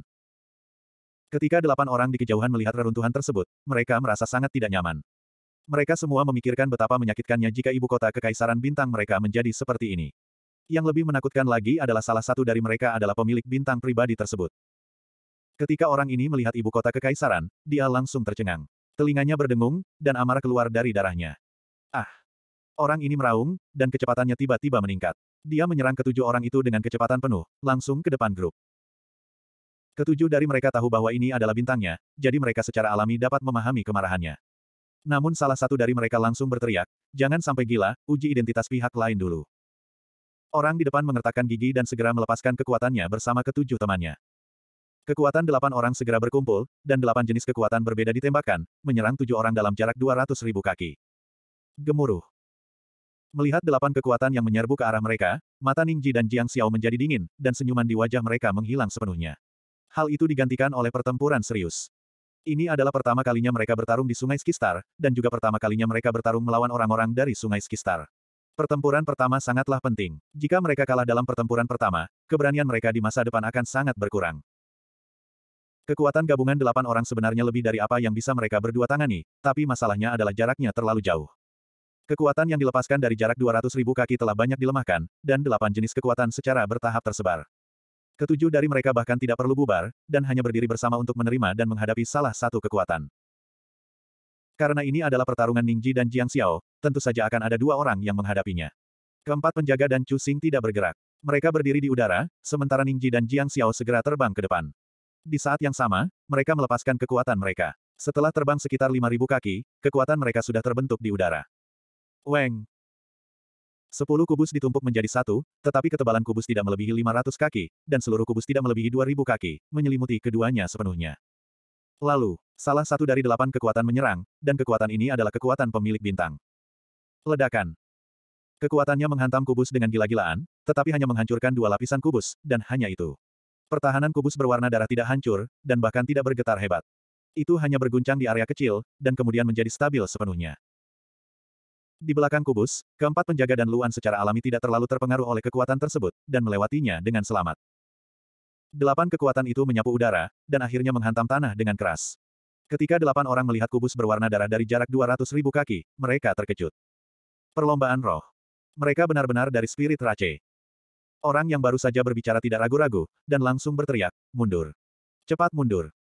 Ketika delapan orang di kejauhan melihat reruntuhan tersebut, mereka merasa sangat tidak nyaman. Mereka semua memikirkan betapa menyakitkannya jika ibu kota kekaisaran bintang mereka menjadi seperti ini. Yang lebih menakutkan lagi adalah salah satu dari mereka adalah pemilik bintang pribadi tersebut. Ketika orang ini melihat ibu kota kekaisaran, dia langsung tercengang. Telinganya berdengung, dan amarah keluar dari darahnya. Ah! Orang ini meraung, dan kecepatannya tiba-tiba meningkat. Dia menyerang ketujuh orang itu dengan kecepatan penuh, langsung ke depan grup. Ketujuh dari mereka tahu bahwa ini adalah bintangnya, jadi mereka secara alami dapat memahami kemarahannya. Namun salah satu dari mereka langsung berteriak, jangan sampai gila, uji identitas pihak lain dulu. Orang di depan mengertakkan gigi dan segera melepaskan kekuatannya bersama ketujuh temannya. Kekuatan delapan orang segera berkumpul, dan delapan jenis kekuatan berbeda ditembakkan, menyerang tujuh orang dalam jarak dua ratus ribu kaki. Gemuruh. Melihat delapan kekuatan yang menyerbu ke arah mereka, mata Ningji dan Jiang Xiao menjadi dingin, dan senyuman di wajah mereka menghilang sepenuhnya hal itu digantikan oleh pertempuran serius. Ini adalah pertama kalinya mereka bertarung di Sungai Skistar, dan juga pertama kalinya mereka bertarung melawan orang-orang dari Sungai Skistar. Pertempuran pertama sangatlah penting. Jika mereka kalah dalam pertempuran pertama, keberanian mereka di masa depan akan sangat berkurang. Kekuatan gabungan delapan orang sebenarnya lebih dari apa yang bisa mereka berdua tangani, tapi masalahnya adalah jaraknya terlalu jauh. Kekuatan yang dilepaskan dari jarak ribu kaki telah banyak dilemahkan, dan delapan jenis kekuatan secara bertahap tersebar. Ketujuh dari mereka bahkan tidak perlu bubar, dan hanya berdiri bersama untuk menerima dan menghadapi salah satu kekuatan. Karena ini adalah pertarungan Ningji dan Jiang Xiao, tentu saja akan ada dua orang yang menghadapinya. Keempat penjaga dan Chu Xing tidak bergerak. Mereka berdiri di udara, sementara Ningji dan Jiang Xiao segera terbang ke depan. Di saat yang sama, mereka melepaskan kekuatan mereka. Setelah terbang sekitar 5.000 kaki, kekuatan mereka sudah terbentuk di udara. Weng! Sepuluh kubus ditumpuk menjadi satu, tetapi ketebalan kubus tidak melebihi 500 kaki, dan seluruh kubus tidak melebihi 2000 kaki, menyelimuti keduanya sepenuhnya. Lalu, salah satu dari delapan kekuatan menyerang, dan kekuatan ini adalah kekuatan pemilik bintang. Ledakan. Kekuatannya menghantam kubus dengan gila-gilaan, tetapi hanya menghancurkan dua lapisan kubus, dan hanya itu. Pertahanan kubus berwarna darah tidak hancur, dan bahkan tidak bergetar hebat. Itu hanya berguncang di area kecil, dan kemudian menjadi stabil sepenuhnya. Di belakang kubus, keempat penjaga dan Luan secara alami tidak terlalu terpengaruh oleh kekuatan tersebut, dan melewatinya dengan selamat. Delapan kekuatan itu menyapu udara, dan akhirnya menghantam tanah dengan keras. Ketika delapan orang melihat kubus berwarna darah dari jarak 200 ribu kaki, mereka terkejut. Perlombaan roh. Mereka benar-benar dari spirit race. Orang yang baru saja berbicara tidak ragu-ragu, dan langsung berteriak, mundur. Cepat mundur.